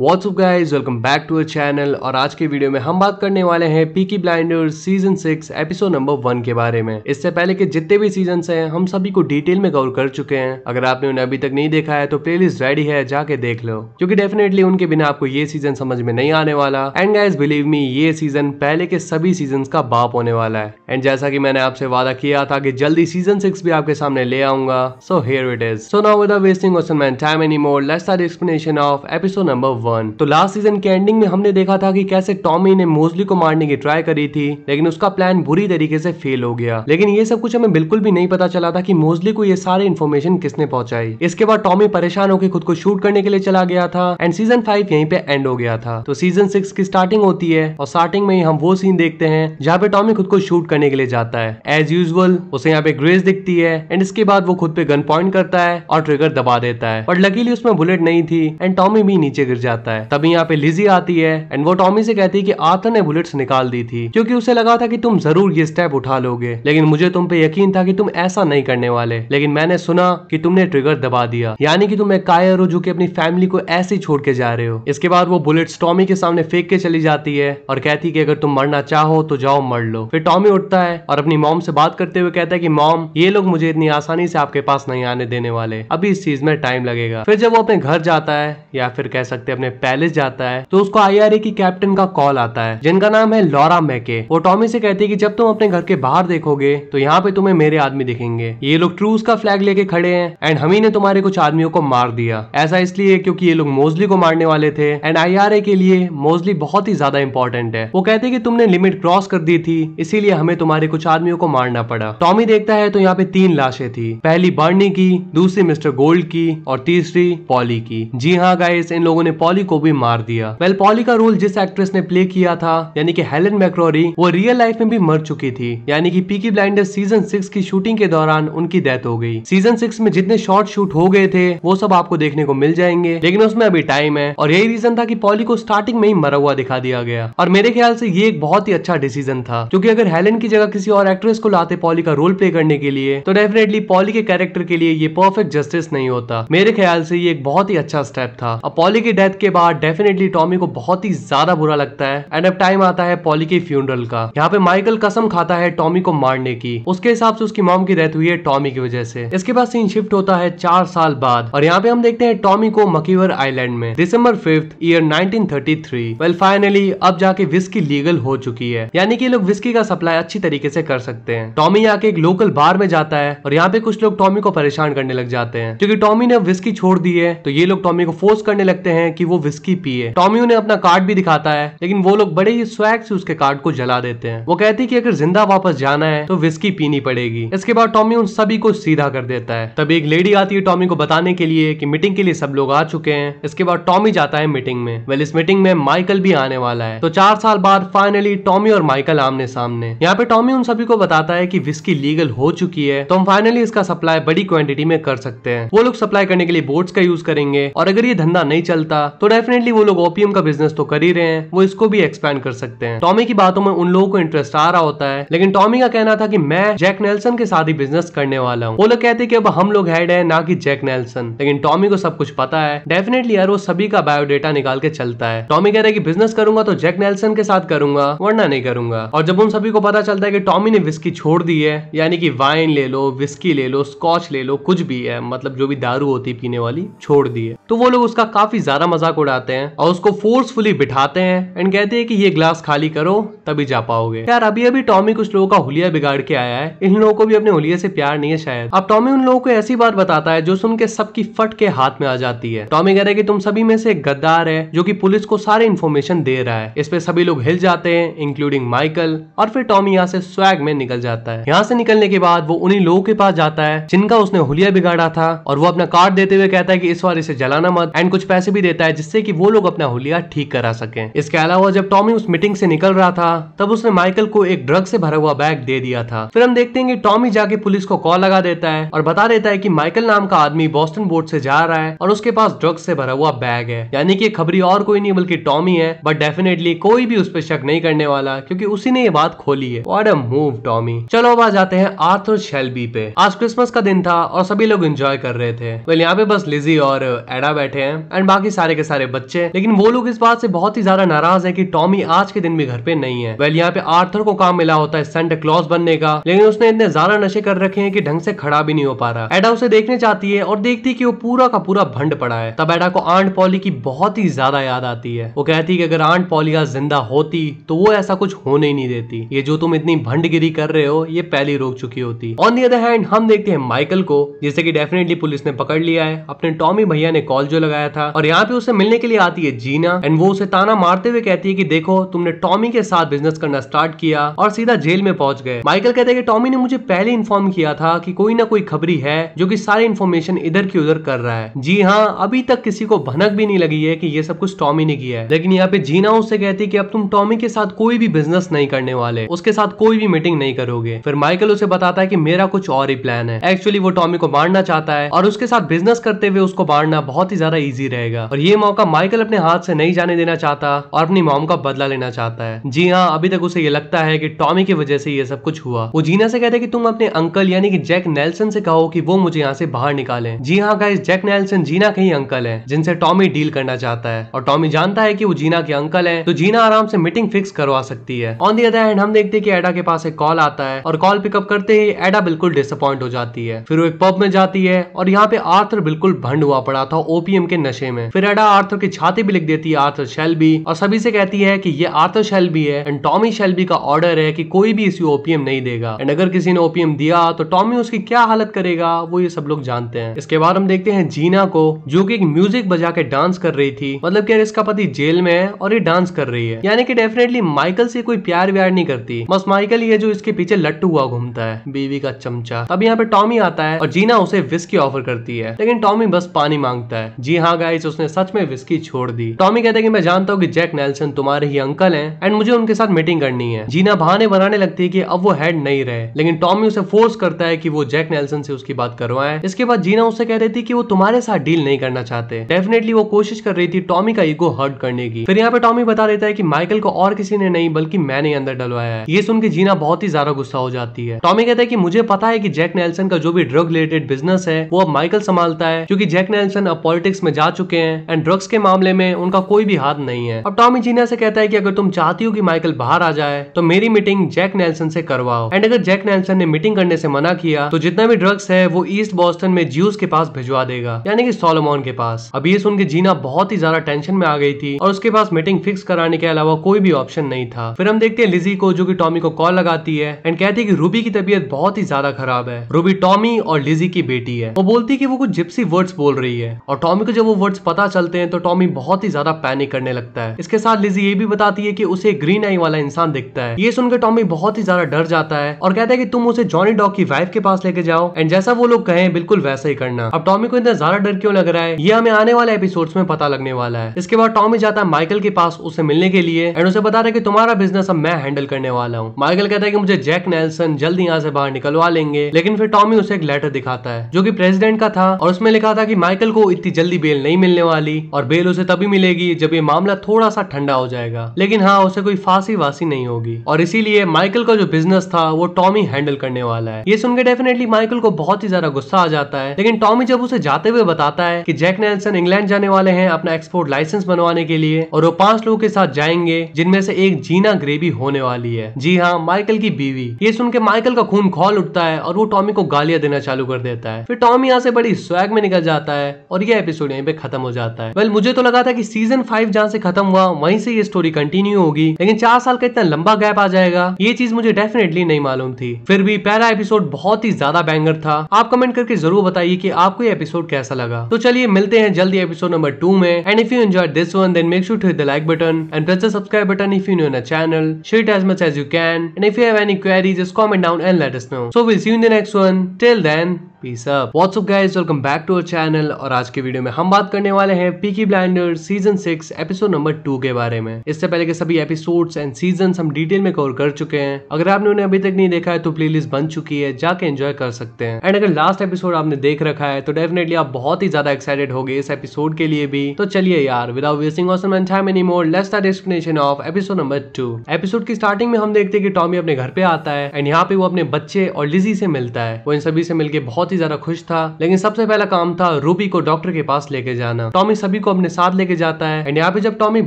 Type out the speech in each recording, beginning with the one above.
WhatsApp guys welcome back to our channel और आज के वीडियो में हम बात करने वाले हैं Peaky blinders season six episode number one के बारे में इससे पहले के जितने भी सीजन हैं हम सभी को डिटेल में कवर कर चुके हैं अगर आपने उन्हें अभी तक नहीं देखा है तो प्लेलिस्ट रेडी है जाके देख लो क्योंकि डेफिनेटली उनके बिना आपको ये सीजन समझ में नहीं आने वाला एंड गाइज बिलीव मी ये सीजन पहले के सभी सीजन का बाप होने वाला है एंड जैसा की मैंने आपसे वादा किया था की कि जल्दी सीजन सिक्स भी आपके सामने ले आऊंगा so here it is so now with time any more explanation of episode number one तो लास्ट सीजन के एंडिंग में हमने देखा था कि कैसे टॉमी ने मोजली को मारने की ट्राई करी थी लेकिन उसका प्लान बुरी तरीके से फेल हो गया लेकिन ये सब कुछ हमें बिल्कुल भी नहीं पता चला था कि मोजली को ये सारी इन्फॉर्मेशन किसने पहुंचाई इसके बाद टॉमी परेशान होकर खुद को शूट करने के लिए चला गया था एंड सीजन फाइव यहीं पे एंड हो गया था तो सीजन सिक्स की स्टार्टिंग होती है और स्टार्टिंग में ही हम वो सीन देखते हैं जहाँ पे टॉमी खुद को शूट करने के लिए जाता है एज यूजल उसे यहाँ पे ग्रेस दिखती है एंड इसके बाद वो खुद पे गन पॉइंट करता है और ट्रिगर दबा देता है बट लकीली उसमें बुलेट नहीं थी एंड टॉमी भी नीचे गिर जाता जाता है तभी यहाँ पे लिजी आती है एंड वो टॉमी से कहती है कि आतन ने बुलेट्स निकाल दी थी क्योंकि उसे लगा था कि तुम जरूर ये स्टेप उठा लोगे लेकिन मुझे तुम पे यकीन था कि तुम ऐसा नहीं करने वाले लेकिन मैंने सुना कि तुमने ट्रिगर दबा दिया यानी कि तुम एक कायर हो जो कि अपनी फैमिली को ऐसे ही छोड़ के जा रहे हो इसके बाद वो बुलेट्स टॉमी के सामने फेंक के चली जाती है और कहती कि अगर तुम मरना चाहो तो जाओ मर लो फिर टॉमी उठता है और अपनी मॉम से बात करते हुए कहता है कि मॉम ये लोग मुझे इतनी आसानी से आपके पास नहीं आने देने वाले अभी इस चीज में टाइम लगेगा फिर जब वो अपने घर जाता है या फिर कह सकते अपने મે પહેલે જાતા હે તો ઉસકો આઆરએ કે કેપ્ટન કા કોલ આતા હે જિનકા નામ હે લોરા મેકે વો ટોમી સે કહેતી હે કે જબ તુમ અપને ઘર કે બહાર દેખોગે તો યહા પે તુમે મેરે આદમી દેખેંગે યે લોક ટ્રુસ કા ફ્લેગ લેકે ખડે હે એન્ડ હમીને تمہارے કુછ આદમીઓ કો માર દિયા એસા ઇસલીયે ક્યોકી યે લોક મોઝલી કો મારને વાલે تھے એન્ડ આઆરએ કે લિયે મોઝલી બહોત હી જ્યાદા ઇમ્પોર્ટન્ટ હે વો કહેતે હે કે તુમને લિમિટ ક્રોસ કર દી થી ઇસી લિયે હમે تمہارے કુછ આદમીઓ કો મારના પડા ટોમી દેખતા હે તો યહા પે 3 લાશૈ થી પહેલી બાર્ની ની દૂસરી મિસ્ટર ગોલ્ડ કી ઓર તીસરી પોલી કી જી હા ગાઈસ ઇન લોગોને पॉली को भी मार दिया वेल well, पॉली का रोल जिस एक्ट्रेस ने प्ले किया था यानी कि हेलन मैक्रोरी वो रियल लाइफ में भी मर चुकी थी यानी कि पीकी ब्लाइंडर सीजन सिक्स की शूटिंग के दौरान उनकी डेथ हो गई सीजन सिक्स में जितने शॉर्ट शूट हो गए थे वो सब आपको देखने को मिल जाएंगे लेकिन उसमें अभी टाइम है और यही रीजन था की पॉली को स्टार्टिंग में ही मरा हुआ दिखा दिया गया और मेरे ख्याल से ये एक बहुत ही अच्छा डिसीजन था क्योंकि अगर हेलन की जगह किसी और एक्ट्रेस को लाते पॉली का रोल प्ले करने के लिए तो डेफिनेटली पॉली के कैरेक्टर के लिए ये परफेक्ट जस्टिस नहीं होता मेरे ख्याल से ये एक बहुत ही अच्छा स्टेप था अब पॉली की डेथ के बाद डेफिनेटली टॉमी को बहुत ही ज्यादा बुरा लगता है एंड अब टाइम आता है पॉली के फ्यूनरल का यहाँ पे माइकल कसम खाता है टॉमी को मारने की उसके हिसाब से उसकी मॉम की डेथ हुई है टॉमी की वजह से इसके बाद सीन शिफ्ट होता है चार साल बाद और यहाँ पे हम देखते हैं टॉमी को मकीवर आईलैंड में December fifth year nineteen well finally अब जाके विस्की लीगल हो चुकी है यानी की लोग विस्की का सप्लाई अच्छी तरीके से कर सकते हैं टॉमी यहाँ के एक लोकल बार में जाता है और यहाँ पे कुछ लोग टॉमी को परेशान करने लग जाते हैं क्योंकि टॉमी ने विस्की छोड़ दी है तो ये लोग टॉमी को फोर्स करने लगते हैं कि वो विस्की पिए टॉमी उन्हें अपना कार्ड भी दिखाता है लेकिन वो लोग बड़े ही स्वैग से उसके कार्ड को जला देते हैं वो कहती है कि अगर जिंदा वापस जाना है तो विस्की पीनी पड़ेगी इसके बाद टॉमी उन सभी को सीधा कर देता है तभी एक लेडी आती है टॉमी को बताने के लिए की मीटिंग के लिए सब लोग आ चुके हैं इसके बाद टॉमी जाता है मीटिंग में वेल इस मीटिंग में माइकल भी आने वाला है तो चार साल बाद फाइनली टॉमी और माइकल आमने सामने यहाँ पे टॉमी उन सभी को बताता है कि विस्की लीगल हो चुकी है तो हम फाइनली इसका सप्लाई बड़ी क्वांटिटी में कर सकते हैं वो लोग सप्लाई करने के लिए बोट्स का यूज करेंगे और अगर ये धंधा नहीं चलता तो तो डेफिनेटली वो लोग ओपीएम का बिजनेस तो कर ही रहे हैं वो इसको भी एक्सपैंड कर सकते हैं टॉमी की बातों में उन लोगों को इंटरेस्ट आ रहा होता है लेकिन टॉमी का कहना था कि मैं जैक नेल्सन के साथ ही बिजनेस करने वाला हूँ वो लोग कहते कि अब हम लोग हेड है ना कि जैक नेल्सन लेकिन टॉमी को सब कुछ पता है डेफिनेटली यार वो सभी का बायोडेटा निकाल के चलता है टॉमी कह रहे है बिजनेस करूंगा तो जैक नेल्सन के साथ करूंगा वरना नहीं करूंगा और जब उन सभी को पता चलता है कि टॉमी ने विस्की छोड़ दी है यानी कि वाइन ले लो विस्की ले लो स्कॉच ले लो कुछ भी है मतलब जो भी दारू होती है पीने वाली छोड़ दी है तो वो लोग उसका काफी ज्यादा मजाक मजाक उड़ाते हैं और उसको फोर्सफुली बिठाते हैं एंड कहते हैं कि ये ग्लास खाली करो तभी जा पाओगे यार अभी अभी टॉमी कुछ लोगों का हुलिया बिगाड़ के आया है इन लोगों को भी अपने हुलिया से प्यार नहीं है शायद अब टॉमी उन लोगों को ऐसी बात बताता है जो सुन के सबकी फट के हाथ में आ जाती है टॉमी कह रहे है कि तुम सभी में से एक गद्दार है जो की पुलिस को सारे इन्फॉर्मेशन दे रहा है इस पे सभी लोग हिल जाते हैं इंक्लूडिंग माइकल और फिर टॉमी यहाँ से स्वैग में निकल जाता है यहाँ से निकलने के बाद वो उन्हीं लोगों के पास जाता है जिनका उसने हुलिया बिगाड़ा था और वो अपना कार्ड देते हुए कहता है कि इस बार इसे जलाना मत एंड कुछ पैसे भी देता है जिससे कि वो लोग अपना होलिया ठीक करा सके इसके अलावा जब टॉमी उस मीटिंग से निकल रहा था तब उसने माइकल को एक ड्रग से भरा हुआ बैग दे दिया था फिर हम देखते हैं कि टॉमी जाके पुलिस को कॉल लगा देता है और बता देता है कि माइकल नाम का आदमी बोस्टन बोर्ड से जा रहा है और उसके पास ड्रग्स से भरा हुआ बैग है यानी कि खबरी और कोई नहीं बल्कि टॉमी है बट डेफिनेटली कोई भी उस पर शक नहीं करने वाला क्योंकि उसी ने ये बात खोली है और मूव टॉमी चलो अब आ जाते हैं आर्थर शेल्बी पे आज क्रिसमस का दिन था और सभी लोग एंजॉय कर रहे थे वेल यहाँ पे बस लिजी और एडा बैठे हैं एंड बाकी सारे के सारे बच्चे लेकिन वो लोग इस बात से बहुत ही ज्यादा नाराज है की टॉमी आज के दिन भी घर पे नहीं है वेल यहाँ पे आर्थर को काम मिला होता है सेंटा क्लॉज बनने का लेकिन उसने इतने ज्यादा नशे कर रखे हैं कि ढंग से खड़ा भी नहीं हो पा रहा एडा उसे देखने चाहती है और देखती है कि वो पूरा का पूरा भंड पड़ा है तब एडा को आंट पॉली की बहुत ही ज्यादा याद आती है वो कहती है कि अगर आंट पॉली आज जिंदा होती तो वो ऐसा कुछ होने ही नहीं देती ये जो तुम इतनी भंडगिरी कर रहे हो ये पहली रोक चुकी होती ऑन दी अदर हैंड हम देखते हैं माइकल को जिसे की डेफिनेटली पुलिस ने पकड़ लिया है अपने टॉमी भैया ने कॉल जो लगाया था और यहाँ पे उसे मिलने के लिए आती है जीना एंड वो उसे ताना मारते हुए कहती है कि देखो तुमने टॉमी के साथ बिजनेस करना स्टार्ट किया और सीधा जेल में पहुंच गए माइकल कहते हैं कि टॉमी ने मुझे पहले इन्फॉर्म किया था कि कोई ना कोई खबरी है जो कि सारी इन्फॉर्मेशन इधर की उधर कर रहा है जी हाँ अभी तक किसी को भनक भी नहीं लगी है कि ये सब कुछ टॉमी ने किया है लेकिन यहाँ पे जीना उससे कहती है कि अब तुम टॉमी के साथ कोई भी बिजनेस नहीं करने वाले उसके साथ कोई भी मीटिंग नहीं करोगे फिर माइकल उसे बताता है कि मेरा कुछ और ही प्लान है एक्चुअली वो टॉमी को मारना चाहता है और उसके साथ बिजनेस करते हुए उसको मारना बहुत ही ज्यादा ईजी रहेगा और ये मौका माइकल अपने हाथ से नहीं जाने देना चाहता और अपनी मॉम का बदला लेना चाहता है जी हाँ अभी तक उसे ये लगता है कि टॉमी की वजह से ये सब कुछ हुआ वो जीना से कहते कि तुम अपने अंकल यानी कि जैक नेल्सन से कहो कि वो मुझे यहाँ से बाहर निकाले जी हाँ गाइस जैक नेल्सन जीना के ही अंकल है जिनसे टॉमी डील करना चाहता है और टॉमी जानता है की वो जीना के अंकल है तो जीना आराम से मीटिंग फिक्स करवा सकती है ऑन दी अदर हैंड हम देखते हैं कि एडा के पास एक कॉल आता है और कॉल पिकअप करते ही एडा बिल्कुल डिसअपॉइंट हो जाती है फिर वो एक पब में जाती है और यहाँ पे आर्थर बिल्कुल भंड हुआ पड़ा था ओपीएम के नशे में फिर एडा आर्थर की छाती भी लिख देती है आर्थर शेल्बी और सभी से कहती है कि ये आर्थर शेल्बी है एंड टॉमी शेल्बी का ऑर्डर है कि कोई भी इसे ओपीएम नहीं देगा एंड अगर किसी ने ओपीएम दिया तो टॉमी उसकी क्या हालत करेगा वो ये सब लोग जानते हैं इसके बाद हम देखते हैं जीना को जो की एक म्यूजिक बजा के डांस कर रही थी मतलब की इसका पति जेल में है और ये डांस कर रही है यानी कि डेफिनेटली माइकल से कोई प्यार व्यार नहीं करती बस माइकल ये जो इसके पीछे लट्टू हुआ घूमता है बीवी का चमचा अब यहाँ पे टॉमी आता है और जीना उसे विस्की ऑफर करती है लेकिन टॉमी बस पानी मांगता है जी हाँ गाइस उसने सच में ने विस्की छोड़ दी टॉमी कहते हैं कि मैं जानता हूँ कि जैक नेल्सन तुम्हारे ही अंकल हैं एंड मुझे उनके साथ मीटिंग करनी है जीना बहाने बनाने लगती है कि अब वो हेड नहीं रहे लेकिन टॉमी उसे फोर्स करता है कि वो जैक नेल्सन से उसकी बात करवाए इसके बाद जीना उसे कह रही थी कि वो तुम्हारे साथ डील नहीं करना चाहते डेफिनेटली वो कोशिश कर रही थी टॉमी का ईगो हर्ट करने की फिर यहाँ पे टॉमी बता देता है की माइकल को और किसी ने नहीं बल्कि मैंने अंदर डलवाया है ये सुन के जीना बहुत ही ज्यादा गुस्सा हो जाती है टॉमी कहता है की मुझे पता है की जैक नेल्सन का जो भी ड्रग रिलेटेड बिजनेस है वो अब माइकल संभालता है क्योंकि जैक नेल्सन अब पॉलिटिक्स में जा चुके हैं एंड ड्रग्स के मामले में उनका कोई भी हाथ नहीं है अब टॉमी जीना से कहता है कि अगर तुम चाहती हो कि माइकल बाहर आ जाए तो मेरी मीटिंग जैक नेल्सन से करवाओ एंड अगर जैक नेल्सन ने मीटिंग करने से मना किया तो जितना भी ड्रग्स है वो ईस्ट बॉस्टन में ज्यूस के पास भिजवा देगा यानी कि सोलोमोन के पास अब ये सुन के जीना बहुत ही ज्यादा टेंशन में आ गई थी और उसके पास मीटिंग फिक्स कराने के अलावा कोई भी ऑप्शन नहीं था फिर हम देखते हैं लिजी को जो की टॉमी को कॉल लगाती है एंड कहती है की रूबी की तबीयत बहुत ही ज्यादा खराब है रूबी टॉमी और लिजी की बेटी है वो बोलती है की वो कुछ जिप्सी वर्ड्स बोल रही है और टॉमी को जब वो वर्ड्स पता चलते हैं हैं तो टॉमी बहुत ही ज्यादा पैनिक करने लगता है इसके साथ लिजी ये भी बताती है कि उसे ग्रीन आई वाला इंसान दिखता है ये सुनकर टॉमी बहुत ही ज्यादा डर जाता है और कहता है कि तुम उसे जॉनी डॉग की वाइफ के पास लेके जाओ एंड जैसा वो लोग कहे बिल्कुल वैसा ही करना अब टॉमी को इतना ज्यादा डर क्यों लग रहा है ये हमें आने वाले एपिसोड में पता लगने वाला है इसके बाद टॉमी जाता है माइकल के पास उसे मिलने के लिए एंड उसे बता रहे की तुम्हारा बिजनेस अब मैं हैंडल करने वाला हूँ माइकल कहता है की मुझे जैक नेल्सन जल्दी यहाँ से बाहर निकलवा लेंगे लेकिन फिर टॉमी उसे एक लेटर दिखाता है जो की प्रेसिडेंट का था और उसमें लिखा था की माइकल को इतनी जल्दी बेल नहीं मिलने वाली और बेल उसे तभी मिलेगी जब ये मामला थोड़ा सा ठंडा हो जाएगा लेकिन हाँ उसे कोई फांसी वासी नहीं होगी और इसीलिए माइकल का जो बिजनेस था वो टॉमी हैंडल करने वाला है ये सुनकर डेफिनेटली माइकल को बहुत ही ज्यादा गुस्सा आ जाता है लेकिन टॉमी जब उसे जाते हुए बताता है की जैक नेल्सन इंग्लैंड जाने वाले हैं अपना एक्सपोर्ट लाइसेंस बनवाने के लिए और वो पांच लोगों के साथ जाएंगे जिनमें से एक जीना ग्रेवी होने वाली है जी हाँ माइकल की बीवी ये सुन के माइकल का खून खोल उठता है और वो टॉमी को गालियां देना चालू कर देता है फिर टॉमी यहाँ से बड़ी स्वैग में निकल जाता है और ये एपिसोड यहीं पे खत्म हो जाता है वेल well, मुझे तो लगा था कि सीजन फाइव जहाँ से खत्म हुआ वहीं से ये स्टोरी कंटिन्यू होगी लेकिन चार साल का इतना लंबा गैप आ जाएगा ये चीज मुझे डेफिनेटली नहीं मालूम थी फिर भी पहला एपिसोड बहुत ही ज्यादा बैंगर था आप कमेंट करके जरूर बताइए की आपको ये एपिसोड कैसा लगा तो चलिए मिलते हैं जल्दी एपिसोड नंबर टू में and if you enjoy this one then make sure to the like button and press the subscribe button if you new channel share as much as you can and if you have any queries just comment down and let us know so we'll see you in the next one till then peace up what's up guys welcome back to our channel और आज के video में हम बात करने वाले हैं peaky blinder season six episode number two के बारे में इससे पहले के सभी एपिसोड्स एंड सीजन हम डिटेल में कवर कर चुके हैं अगर आपने उन्हें अभी तक नहीं देखा है तो प्लेलिस्ट बन चुकी है जाके एंजॉय कर सकते हैं एंड अगर लास्ट एपिसोड आपने देख रखा है तो डेफिनेटली आप बहुत ही ज्यादा एक्साइटेड हो गए इस एपिसोड के लिए भी तो चलिए यार without wasting time any more let's start explanation of episode number two episode की स्टार्टिंग में हम देखते हैं कि टॉमी अपने घर पे आता है एंड यहाँ पे वो अपने बच्चे और लिजी से मिलता है वो इन सभी से मिलकर बहुत ही ज्यादा खुश था लेकिन सबसे पहला काम था रूबी को डॉक्टर के पास लेके जाना टॉमी सभी को अपने साथ लेके जाता है एंड यहाँ पे जब टॉमी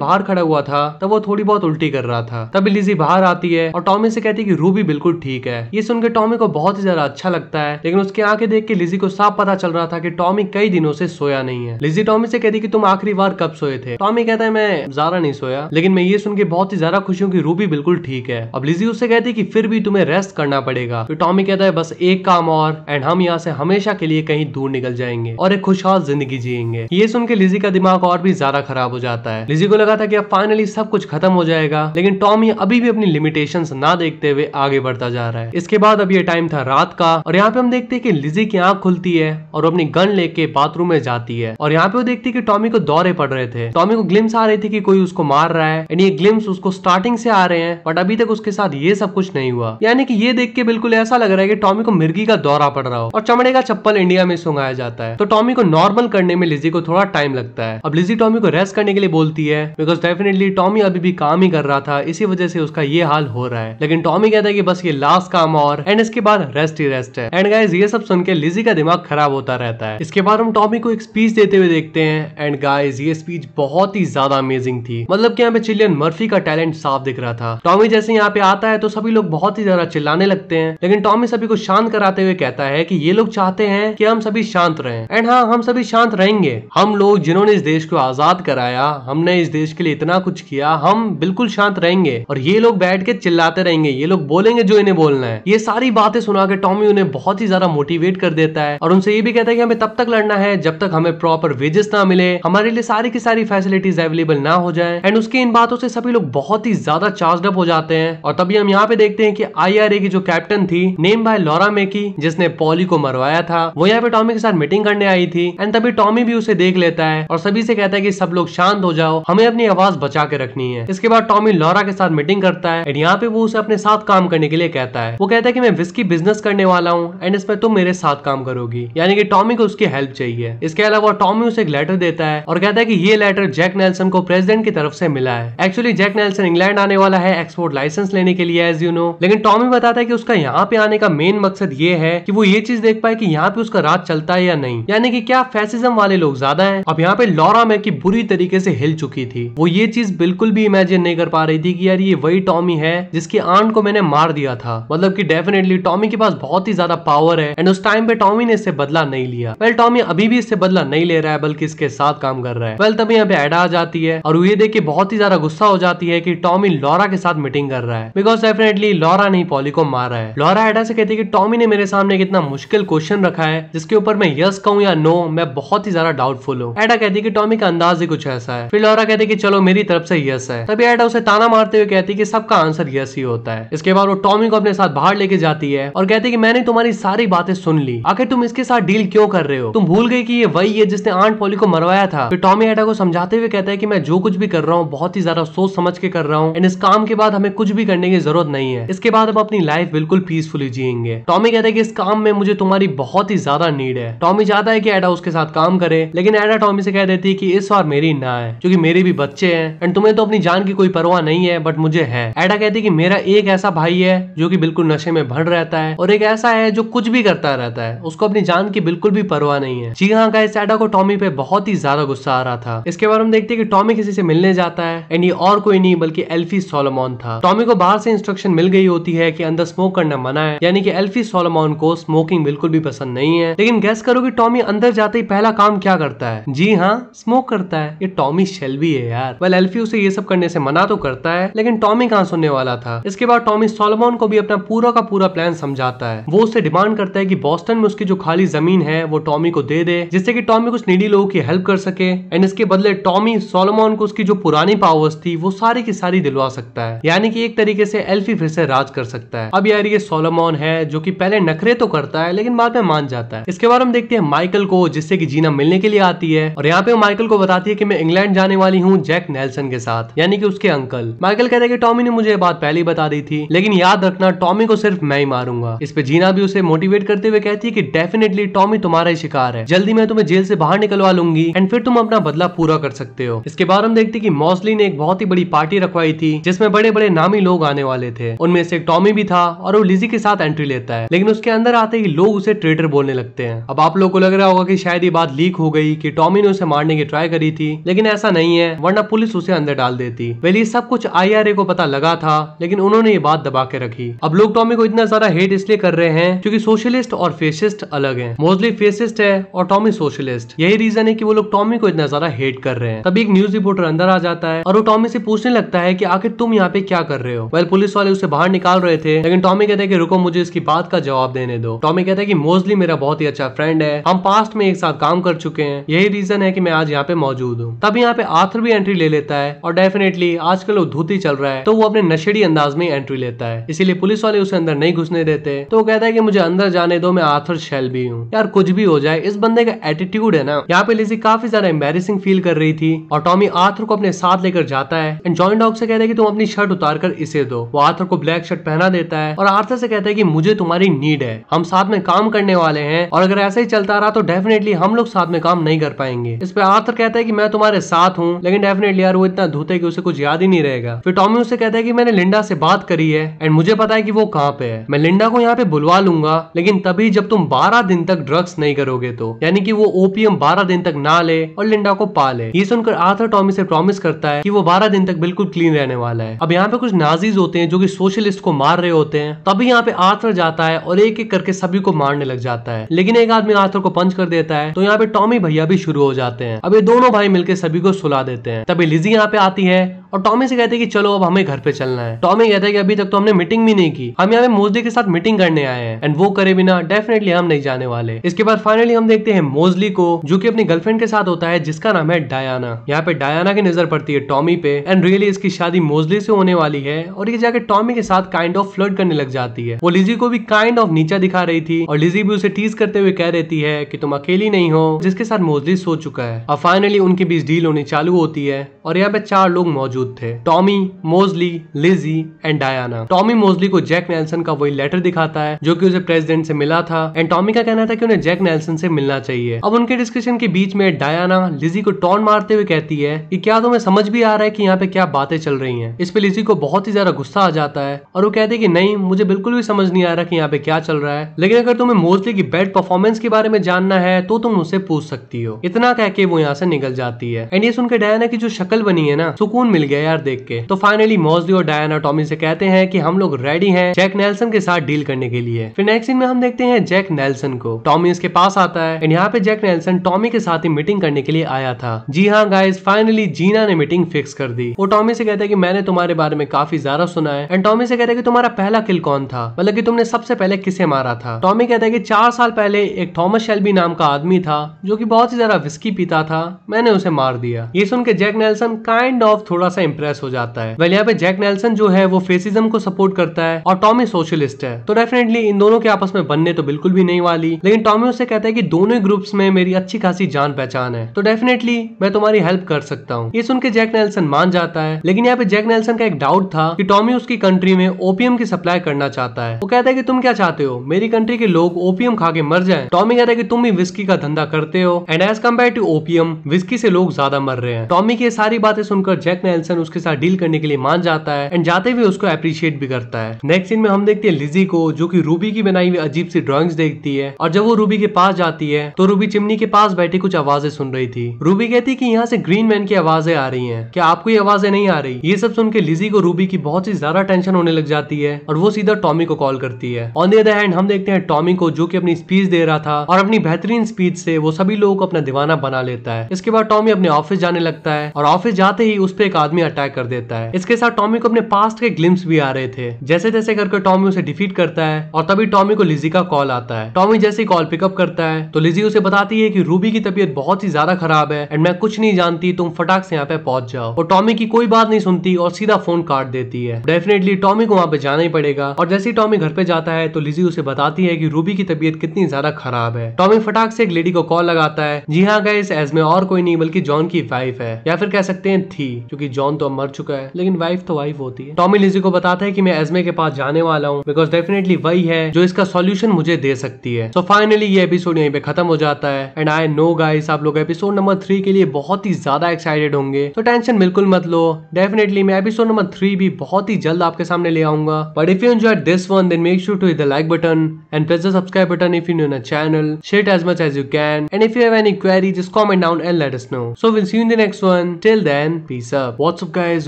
बाहर खड़ा हुआ था तब वो थोड़ी बहुत उल्टी कर रहा था तभी लिजी बाहर आती है और टॉमी से कहती है की रूबी बिल्कुल ठीक है ये सुनकर टॉमी को बहुत ही ज्यादा अच्छा लगता है लेकिन उसकी आंखें देख के लिजी को साफ पता चल रहा था की टॉमी कई दिनों से सोया नहीं है लिजी टॉमी से कहती की तुम आखिरी बार कब सोए थे टॉमी कहता है मैं ज्यादा नहीं सोया लेकिन मैं ये सुन के बहुत ही ज्यादा खुश हूँ की रूबी बिल्कुल ठीक है अब लिजी उससे कहती है कि फिर भी तुम्हें रेस्ट करना पड़ेगा तो टॉमी कहता है बस एक काम और एंड हम यहाँ से हमेशा के लिए कहीं दूर निकल जाएंगे और एक खुशहाल जिंदगी जियेंगे ये सुन के लिजी का दिमाग और भी ज्यादा खराब हो जाता है लिजी को लगा था की अब फाइनली सब कुछ खत्म हो जाएगा लेकिन टॉमी अभी भी अपनी लिमिटेशन ना देखते हुए आगे बढ़ता जा रहा है इसके बाद अब ये टाइम था रात का और यहाँ पे हम देखते हैं कि लिजी की आंख खुलती है और अपनी गन लेके बाथरूम में जाती है और यहाँ पे वो देखती है कि टॉमी को दौरे पड़ रहे थे टॉमी को ग्लिम्स आ रही थी कि कोई उसको मार रहा है यानी ये ग्लिम्स उसको स्टार्टिंग से आ रहे हैं बट अभी तक उसके साथ ये सब कुछ नहीं हुआ यानी कि ये देख के बिल्कुल ऐसा लग रहा है कि टॉमी को मिर्गी का दौरा पड़ रहा हो और चमड़े कपड़े का चप्पल इंडिया में सुंगाया जाता है तो टॉमी को नॉर्मल करने में लिजी को थोड़ा टाइम लगता है अब लिजी टॉमी को रेस्ट करने के लिए बोलती है बिकॉज डेफिनेटली टॉमी अभी भी काम ही कर रहा था इसी वजह से उसका ये हाल हो रहा है लेकिन टॉमी कहता है कि बस ये लास्ट काम और एंड इसके बाद रेस्ट ही रेस्ट है एंड गाइज ये सब सुन के लिजी का दिमाग खराब होता रहता है इसके बाद हम टॉमी को एक स्पीच देते हुए देखते हैं एंड गाइज ये स्पीच बहुत ही ज्यादा अमेजिंग थी मतलब कि यहाँ पे चिलियन मर्फी का टैलेंट साफ दिख रहा था टॉमी जैसे यहाँ पे आता है तो सभी लोग बहुत ही ज्यादा चिल्लाने लगते हैं लेकिन टॉमी सभी को शांत कराते हुए कहता है कि ये लोग लोग चाहते हैं कि हम सभी शांत रहें एंड हाँ हम सभी शांत रहेंगे हम लोग जिन्होंने इस देश को आजाद कराया हमने इस देश के लिए इतना कुछ किया हम बिल्कुल शांत रहेंगे और ये लोग बैठ के चिल्लाते रहेंगे ये लोग बोलेंगे जो इन्हें बोलना है ये सारी बातें सुना के टॉमी उन्हें बहुत ही ज्यादा मोटिवेट कर देता है और उनसे ये भी कहता है कि हमें तब तक लड़ना है जब तक हमें प्रॉपर वेजेस ना मिले हमारे लिए सारी की सारी फैसिलिटीज अवेलेबल ना हो जाए एंड उसके इन बातों से सभी लोग बहुत ही ज्यादा चार्ज अप हो जाते हैं और तभी हम यहाँ पे देखते हैं कि आई की जो कैप्टन थी नेम बाय लोरा मेकी जिसने पॉली को मरवा करवाया था वो यहाँ पे टॉमी के साथ मीटिंग करने आई थी एंड तभी टॉमी भी उसे देख लेता है और सभी से कहता है की सब लोग शांत हो जाओ हमें अपनी आवाज बचा के रखनी है इसके बाद टॉमी लॉरा के साथ मीटिंग करता है एंड यहाँ पे वो उसे अपने साथ काम करने के लिए कहता है वो कहता है की मैं विस्की बिजनेस करने वाला हूँ एंड इसमें तुम मेरे साथ काम करोगी यानी कि टॉमी को उसकी हेल्प चाहिए इसके अलावा टॉमी उसे एक लेटर देता है और कहता है कि ये लेटर जैक नेल्सन को प्रेसिडेंट की तरफ से मिला है एक्चुअली जैक नेल्सन इंग्लैंड आने वाला है एक्सपोर्ट लाइसेंस लेने के लिए एज यू नो लेकिन टॉमी बताता है कि उसका यहाँ पे आने का मेन मकसद ये है कि वो ये चीज देख पाए कि यहाँ पे उसका राज चलता है या नहीं यानी कि क्या फैसिज्म वाले लोग ज्यादा है अब यहाँ पे लॉरा में की बुरी तरीके से हिल चुकी थी वो ये चीज बिल्कुल भी इमेजिन नहीं कर पा रही थी कि यार ये वही टॉमी है जिसकी आंट को मैंने मार दिया था मतलब की डेफिनेटली टॉमी के पास बहुत ही ज्यादा पावर है एंड उस टाइम पे टॉमी ने इससे बदला नहीं लिया वेल टॉमी अभी भी इससे बदला नहीं ले रहा है बल्कि इसके साथ काम कर रहा है वेल तभी यहाँ पे एडा आ जाती है और ये देख के बहुत ही ज्यादा गुस्सा हो जाती है कि टॉमी लॉरा के साथ मीटिंग कर रहा है बिकॉज डेफिनेटली लॉरा नहीं पॉली को मार रहा है लॉरा एडा से कहती है कि टॉमी ने मेरे सामने कितना मुश्किल को क्वेश्चन रखा है जिसके ऊपर मैं यस कहूँ या नो मैं बहुत ही ज्यादा डाउटफुल हूँ एडा कहती कि टॉमी का अंदाज ही कुछ ऐसा है फिर लोरा कहती कि चलो मेरी तरफ से यस है तभी एडा उसे ताना मारते हुए कहती कि सबका आंसर यस ही होता है इसके बाद वो टॉमी को अपने साथ बाहर लेके जाती है और कहती कि मैंने तुम्हारी सारी बातें सुन ली आखिर तुम इसके साथ डील क्यों कर रहे हो तुम भूल गई की ये वही है जिसने आंट पॉली को मरवाया था फिर टॉमी एडा को समझाते हुए कहता है की मैं जो कुछ भी कर रहा हूँ बहुत ही ज्यादा सोच समझ के कर रहा हूँ एंड इस काम के बाद हमें कुछ भी करने की जरूरत नहीं है इसके बाद हम अपनी लाइफ बिल्कुल पीसफुली जियेंगे टॉमी कहता है कि इस काम में मुझे तुम्हारी की बहुत ही ज्यादा नीड है टॉमी चाहता है कि एडा उसके साथ काम करे लेकिन एडा टॉमी से कह देती है कि इस बार मेरी ना है क्योंकि मेरे भी बच्चे हैं एंड तुम्हें तो अपनी जान की कोई परवाह नहीं है बट मुझे है एडा कहती है कि मेरा एक ऐसा भाई है जो कि बिल्कुल नशे में भर रहता है और एक ऐसा है जो कुछ भी करता रहता है उसको अपनी जान की बिल्कुल भी परवाह नहीं है जी हाँ गाइस एडा को टॉमी पे बहुत ही ज्यादा गुस्सा आ रहा था इसके बाद हम देखते हैं कि टॉमी किसी से मिलने जाता है एंड ये और कोई नहीं बल्कि एल्फी सोलोमोन था टॉमी को बाहर से इंस्ट्रक्शन मिल गई होती है कि अंदर स्मोक करना मना है यानी कि एल्फी सोलोमोन को स्मोकिंग बिल्कुल भी पसंद नहीं है लेकिन गैस करो कि टॉमी अंदर जाते ही पहला काम क्या करता है जी हाँ स्मोक करता है ये टॉमी शेल्बी है यार वेल एल्फी उसे ये सब करने से मना तो करता है लेकिन टॉमी कहाँ सुनने वाला था इसके बाद टॉमी सोलमोन को भी अपना पूरा का पूरा प्लान समझाता है वो उसे डिमांड करता है की बॉस्टन में उसकी जो खाली जमीन है वो टॉमी को दे दे जिससे की टॉमी कुछ निडी लोगों की हेल्प कर सके एंड इसके बदले टॉमी सोलमोन को उसकी जो पुरानी पावर्स थी वो सारी की सारी दिलवा सकता है यानी कि एक तरीके से एल्फी फिर से राज कर सकता है अब यार ये सोलमोन है जो कि पहले नखरे तो करता है लेकिन बात में मान जाता है इसके बाद हम देखते हैं माइकल को जिससे की जीना मिलने के लिए आती है और यहाँ पे माइकल को बताती है की मैं इंग्लैंड जाने वाली हूँ जैक नेल्सन के साथ यानी कि उसके अंकल माइकल कहते हैं कि टॉमी ने मुझे बात पहले ही बता दी थी लेकिन याद रखना टॉमी को सिर्फ मैं ही मारूंगा इस पे जीना भी उसे मोटिवेट करते हुए कहती है कि डेफिनेटली टॉमी तुम्हारा ही शिकार है जल्दी मैं तुम्हें जेल से बाहर निकलवा लूंगी एंड फिर तुम अपना बदला पूरा कर सकते हो इसके बाद हम देखते कि मॉसली ने एक बहुत ही बड़ी पार्टी रखवाई थी जिसमें बड़े बड़े नामी लोग आने वाले थे उनमें से टॉमी भी था और वो लिजी के साथ एंट्री लेता है लेकिन उसके अंदर आते ही लोग उसे ट्रेटर बोलने लगते हैं अब आप लोग को लग रहा होगा कि शायद ये बात लीक हो गई कि टॉमी ने उसे मारने की ट्राई करी थी लेकिन ऐसा नहीं है वरना पुलिस उसे अंदर डाल देती वेल सब कुछ आई को पता लगा था लेकिन उन्होंने ये बात दबा के रखी अब लोग टॉमी को इतना ज्यादा हेट इसलिए कर रहे हैं क्यूँकी सोशलिस्ट और फेसिस्ट अलग है मोस्टली फेसिस्ट है और टॉमी सोशलिस्ट यही रीजन है की वो लोग टॉमी को इतना ज्यादा हेट कर रहे हैं तभी एक न्यूज रिपोर्टर अंदर आ जाता है और वो टॉमी से पूछने लगता है की आखिर तुम यहाँ पे क्या कर रहे हो वेल पुलिस वाले उसे बाहर निकाल रहे थे लेकिन टॉमी कहते हैं कि रुको मुझे इसकी बात का जवाब देने दो टॉमी कहते हैं कि मोस्टली मेरा बहुत ही अच्छा फ्रेंड है हम पास्ट में एक साथ काम कर चुके हैं यही रीजन है कि मैं आज यहाँ पे मौजूद हूँ तब यहाँ पे आथर भी एंट्री ले लेता है और डेफिनेटली आजकल वो धोती चल रहा है तो वो अपने नशेड़ी अंदाज में एंट्री लेता है इसीलिए पुलिस वाले उसे अंदर नहीं घुसने देते तो वो कहता है की मुझे अंदर जाने दो मैं आथर शैल भी हूँ यार कुछ भी हो जाए इस बंदे का एटीट्यूड है ना यहाँ पे लिजी काफी ज्यादा एम्बेसिंग फील कर रही थी और टॉमी आथर को अपने साथ लेकर जाता है एंड जॉइन डॉग से कहता है कि तुम अपनी शर्ट उतार कर इसे दो वो आथर को ब्लैक शर्ट पहना देता है और आर्थर से कहता है कि मुझे तुम्हारी नीड है हम साथ में काम काम करने वाले हैं और अगर ऐसे ही चलता रहा तो डेफिनेटली हम लोग साथ में काम नहीं कर पाएंगे इस पे आर्थर कहता है कि मैं तुम्हारे साथ हूँ लेकिन डेफिनेटली यार वो इतना धूते है कि उसे कुछ याद ही नहीं रहेगा फिर टॉमी उसे कहता है कि मैंने लिंडा से बात करी है एंड मुझे पता है कि वो कहाँ पे है मैं लिंडा को यहाँ पे बुलवा लूंगा लेकिन तभी जब तुम बारह दिन तक ड्रग्स नहीं करोगे तो यानी कि वो ओपीएम बारह दिन तक ना ले और लिंडा को पा ले ये सुनकर आर्थर टॉमी से प्रॉमिस करता है कि वो बारह दिन तक बिल्कुल क्लीन रहने वाला है अब यहाँ पे कुछ नाजीज होते हैं जो की सोशलिस्ट को मार रहे होते हैं तभी यहाँ पे आर्थर जाता है और एक एक करके सभी को मार मारने लग जाता है लेकिन एक आदमी आर्थर को पंच कर देता है तो यहाँ पे टॉमी भैया भी शुरू हो जाते हैं अब ये दोनों भाई मिलकर सभी को सुला देते हैं तभी लिजी यहाँ पे आती है और टॉमी से कहते हैं कि चलो अब हमें घर पे चलना है टॉमी कहता है कि अभी तक तो हमने मीटिंग भी नहीं की हम यहाँ पे मोजली के साथ मीटिंग करने आए हैं एंड वो करे बिना डेफिनेटली हम नहीं जाने वाले इसके बाद फाइनली हम देखते हैं मोजली को जो की अपनी गर्लफ्रेंड के साथ होता है जिसका नाम है डायाना यहाँ पे डायाना की नजर पड़ती है टॉमी पे एंड रियली इसकी शादी मोजली से होने वाली है और ये जाके टॉमी के साथ काइंड ऑफ फ्लड करने लग जाती है वो लिजी को भी काइंड ऑफ नीचा दिखा रही थी और लिजी भी उसे टीज करते हुए कह रही है कि तुम अकेली नहीं हो जिसके साथ मोजली सो चुका है और फाइनली उनके बीच डील होनी चालू होती है और यहाँ पे चार लोग मौजूद मौजूद थे टॉमी मोजली लिजी एंड डायना टॉमी मोजली को जैक नेल्सन का वही लेटर दिखाता है जो कि उसे प्रेसिडेंट से मिला था एंड टॉमी का कहना था कि उन्हें जैक नेल्सन से मिलना चाहिए अब उनके डिस्कशन के बीच में डायना लिजी को टॉन मारते हुए कहती है कि क्या तुम्हें समझ भी आ रहा है कि यहाँ पे क्या बातें चल रही है इस पे लिजी को बहुत ही ज्यादा गुस्सा आ जाता है और वो कहते है कि नहीं मुझे बिल्कुल भी समझ नहीं आ रहा कि यहाँ पे क्या चल रहा है लेकिन अगर तुम्हें मोजली की बेड परफॉर्मेंस के बारे में जानना है तो तुम उसे पूछ सकती हो इतना कह के वो यहाँ से निकल जाती है एंड ये सुनकर डायना की जो शक्ल बनी है ना सुकून मिल गया यार देख के तो फाइनली मोजी और डायना टॉमी से कहते हैं कि हम लोग रेडी हैं जैक नेल्सन के साथ डील करने के लिए फिर नेक्स्ट सीन में हम देखते हैं जैक नेल्सन को टॉमी उसके पास आता है एंड यहाँ पे जैक नेल्सन टॉमी के साथ ही मीटिंग करने के लिए आया था जी हाँ गाइज फाइनली जीना ने मीटिंग फिक्स कर दी वो टॉमी से कहते हैं की मैंने तुम्हारे बारे में काफी ज्यादा सुना है एंड टॉमी से कहते हैं की तुम्हारा पहला किल कौन था मतलब की तुमने सबसे पहले किसे मारा था टॉमी कहता है की चार साल पहले एक थॉमस शेल्बी नाम का आदमी था जो की बहुत ही ज्यादा विस्की पीता था मैंने उसे मार दिया ये सुन के जैक नेल्सन काइंड ऑफ थोड़ा सा इम्प्रेस हो जाता है वेल यहाँ पे जैक नेल्सन जो है वो फेसिज्म को सपोर्ट करता है और टॉमी सोशलिस्ट है तो डेफिनेटली इन दोनों के आपस में बनने तो बिल्कुल भी नहीं वाली लेकिन टॉमी उसे कहता है कि दोनों ग्रुप्स में मेरी अच्छी खासी जान पहचान है तो डेफिनेटली मैं तुम्हारी हेल्प कर सकता हूँ ये सुन के जैक नेल्सन मान जाता है लेकिन यहाँ पे जैक नेल्सन का एक डाउट था कि टॉमी उसकी कंट्री में ओपीएम की सप्लाई करना चाहता है वो कहता है कि तुम क्या चाहते हो मेरी कंट्री के लोग ओपीएम खा के मर जाए टॉमी कहता है कि तुम भी विस्की का धंधा करते हो and as compare to OPM whisky से लोग ज्यादा मर रहे हैं टॉमी की सारी बातें सुनकर जैक नेल्सन मैनसन उसके साथ डील करने के लिए मान जाता है एंड जाते हुए उसको अप्रिशिएट भी करता है नेक्स्ट सीन में हम देखते हैं लिजी को जो की रूबी की बनाई हुई अजीब सी ड्रॉइंग्स देखती है और जब वो रूबी के पास जाती है तो रूबी चिमनी के पास बैठी कुछ आवाजें सुन रही थी रूबी कहती है की यहाँ से ग्रीन मैन की आवाजें आ रही है क्या आपको आवाजें नहीं आ रही ये सब सुन के लिजी को रूबी की बहुत ही ज्यादा टेंशन होने लग जाती है और वो सीधा टॉमी को कॉल करती है ऑन दी अदर हैंड हम देखते हैं टॉमी को जो की अपनी स्पीच दे रहा था और अपनी बेहतरीन स्पीच से वो सभी लोगों को अपना दीवाना बना लेता है इसके बाद टॉमी अपने ऑफिस जाने लगता है और ऑफिस जाते ही उस पर एक आदमी आदमी अटैक कर देता है इसके साथ टॉमी को अपने पास्ट के ग्लिम्स भी आ रहे थे जैसे जैसे करके टॉमी उसे डिफीट करता है और तभी टॉमी को लिजी का कॉल आता है टॉमी जैसे कॉल पिकअप करता है तो लिजी उसे बताती है की रूबी की तबीयत बहुत ही ज्यादा खराब है एंड मैं कुछ नहीं जानती तुम फटाक से यहाँ पे पहुंच जाओ और टॉमी की कोई बात नहीं सुनती और सीधा फोन काट देती है डेफिनेटली टॉमी को वहाँ पे जाना ही पड़ेगा और जैसे ही टॉमी घर पे जाता है तो लिजी उसे बताती है की रूबी की तबीयत कितनी ज्यादा खराब है टॉमी फटाक से एक लेडी को कॉल लगाता है जी हाँ गए एज में और कोई नहीं बल्कि जॉन की वाइफ है या फिर कह सकते हैं थी क्योंकि जॉन जॉन तो अब मर चुका है लेकिन वाइफ तो वाइफ होती है टॉमी लिजी को बताता है कि मैं एजमे के पास जाने वाला हूँ बिकॉज डेफिनेटली वही है जो इसका सोल्यूशन मुझे दे सकती है सो so फाइनली ये एपिसोड यहीं पे खत्म हो जाता है एंड आई नो गाइस आप लोग एपिसोड नंबर थ्री के लिए बहुत ही ज्यादा एक्साइटेड होंगे तो टेंशन बिल्कुल मत लो डेफिनेटली मैं एपिसोड नंबर थ्री भी बहुत ही जल्द आपके सामने ले आऊंगा but if you enjoy this one then make sure to hit the like button and press the subscribe button if you new a channel share as much as you can and if you have any query just comment down and let us know so will see in the next one till then peace up what's up guys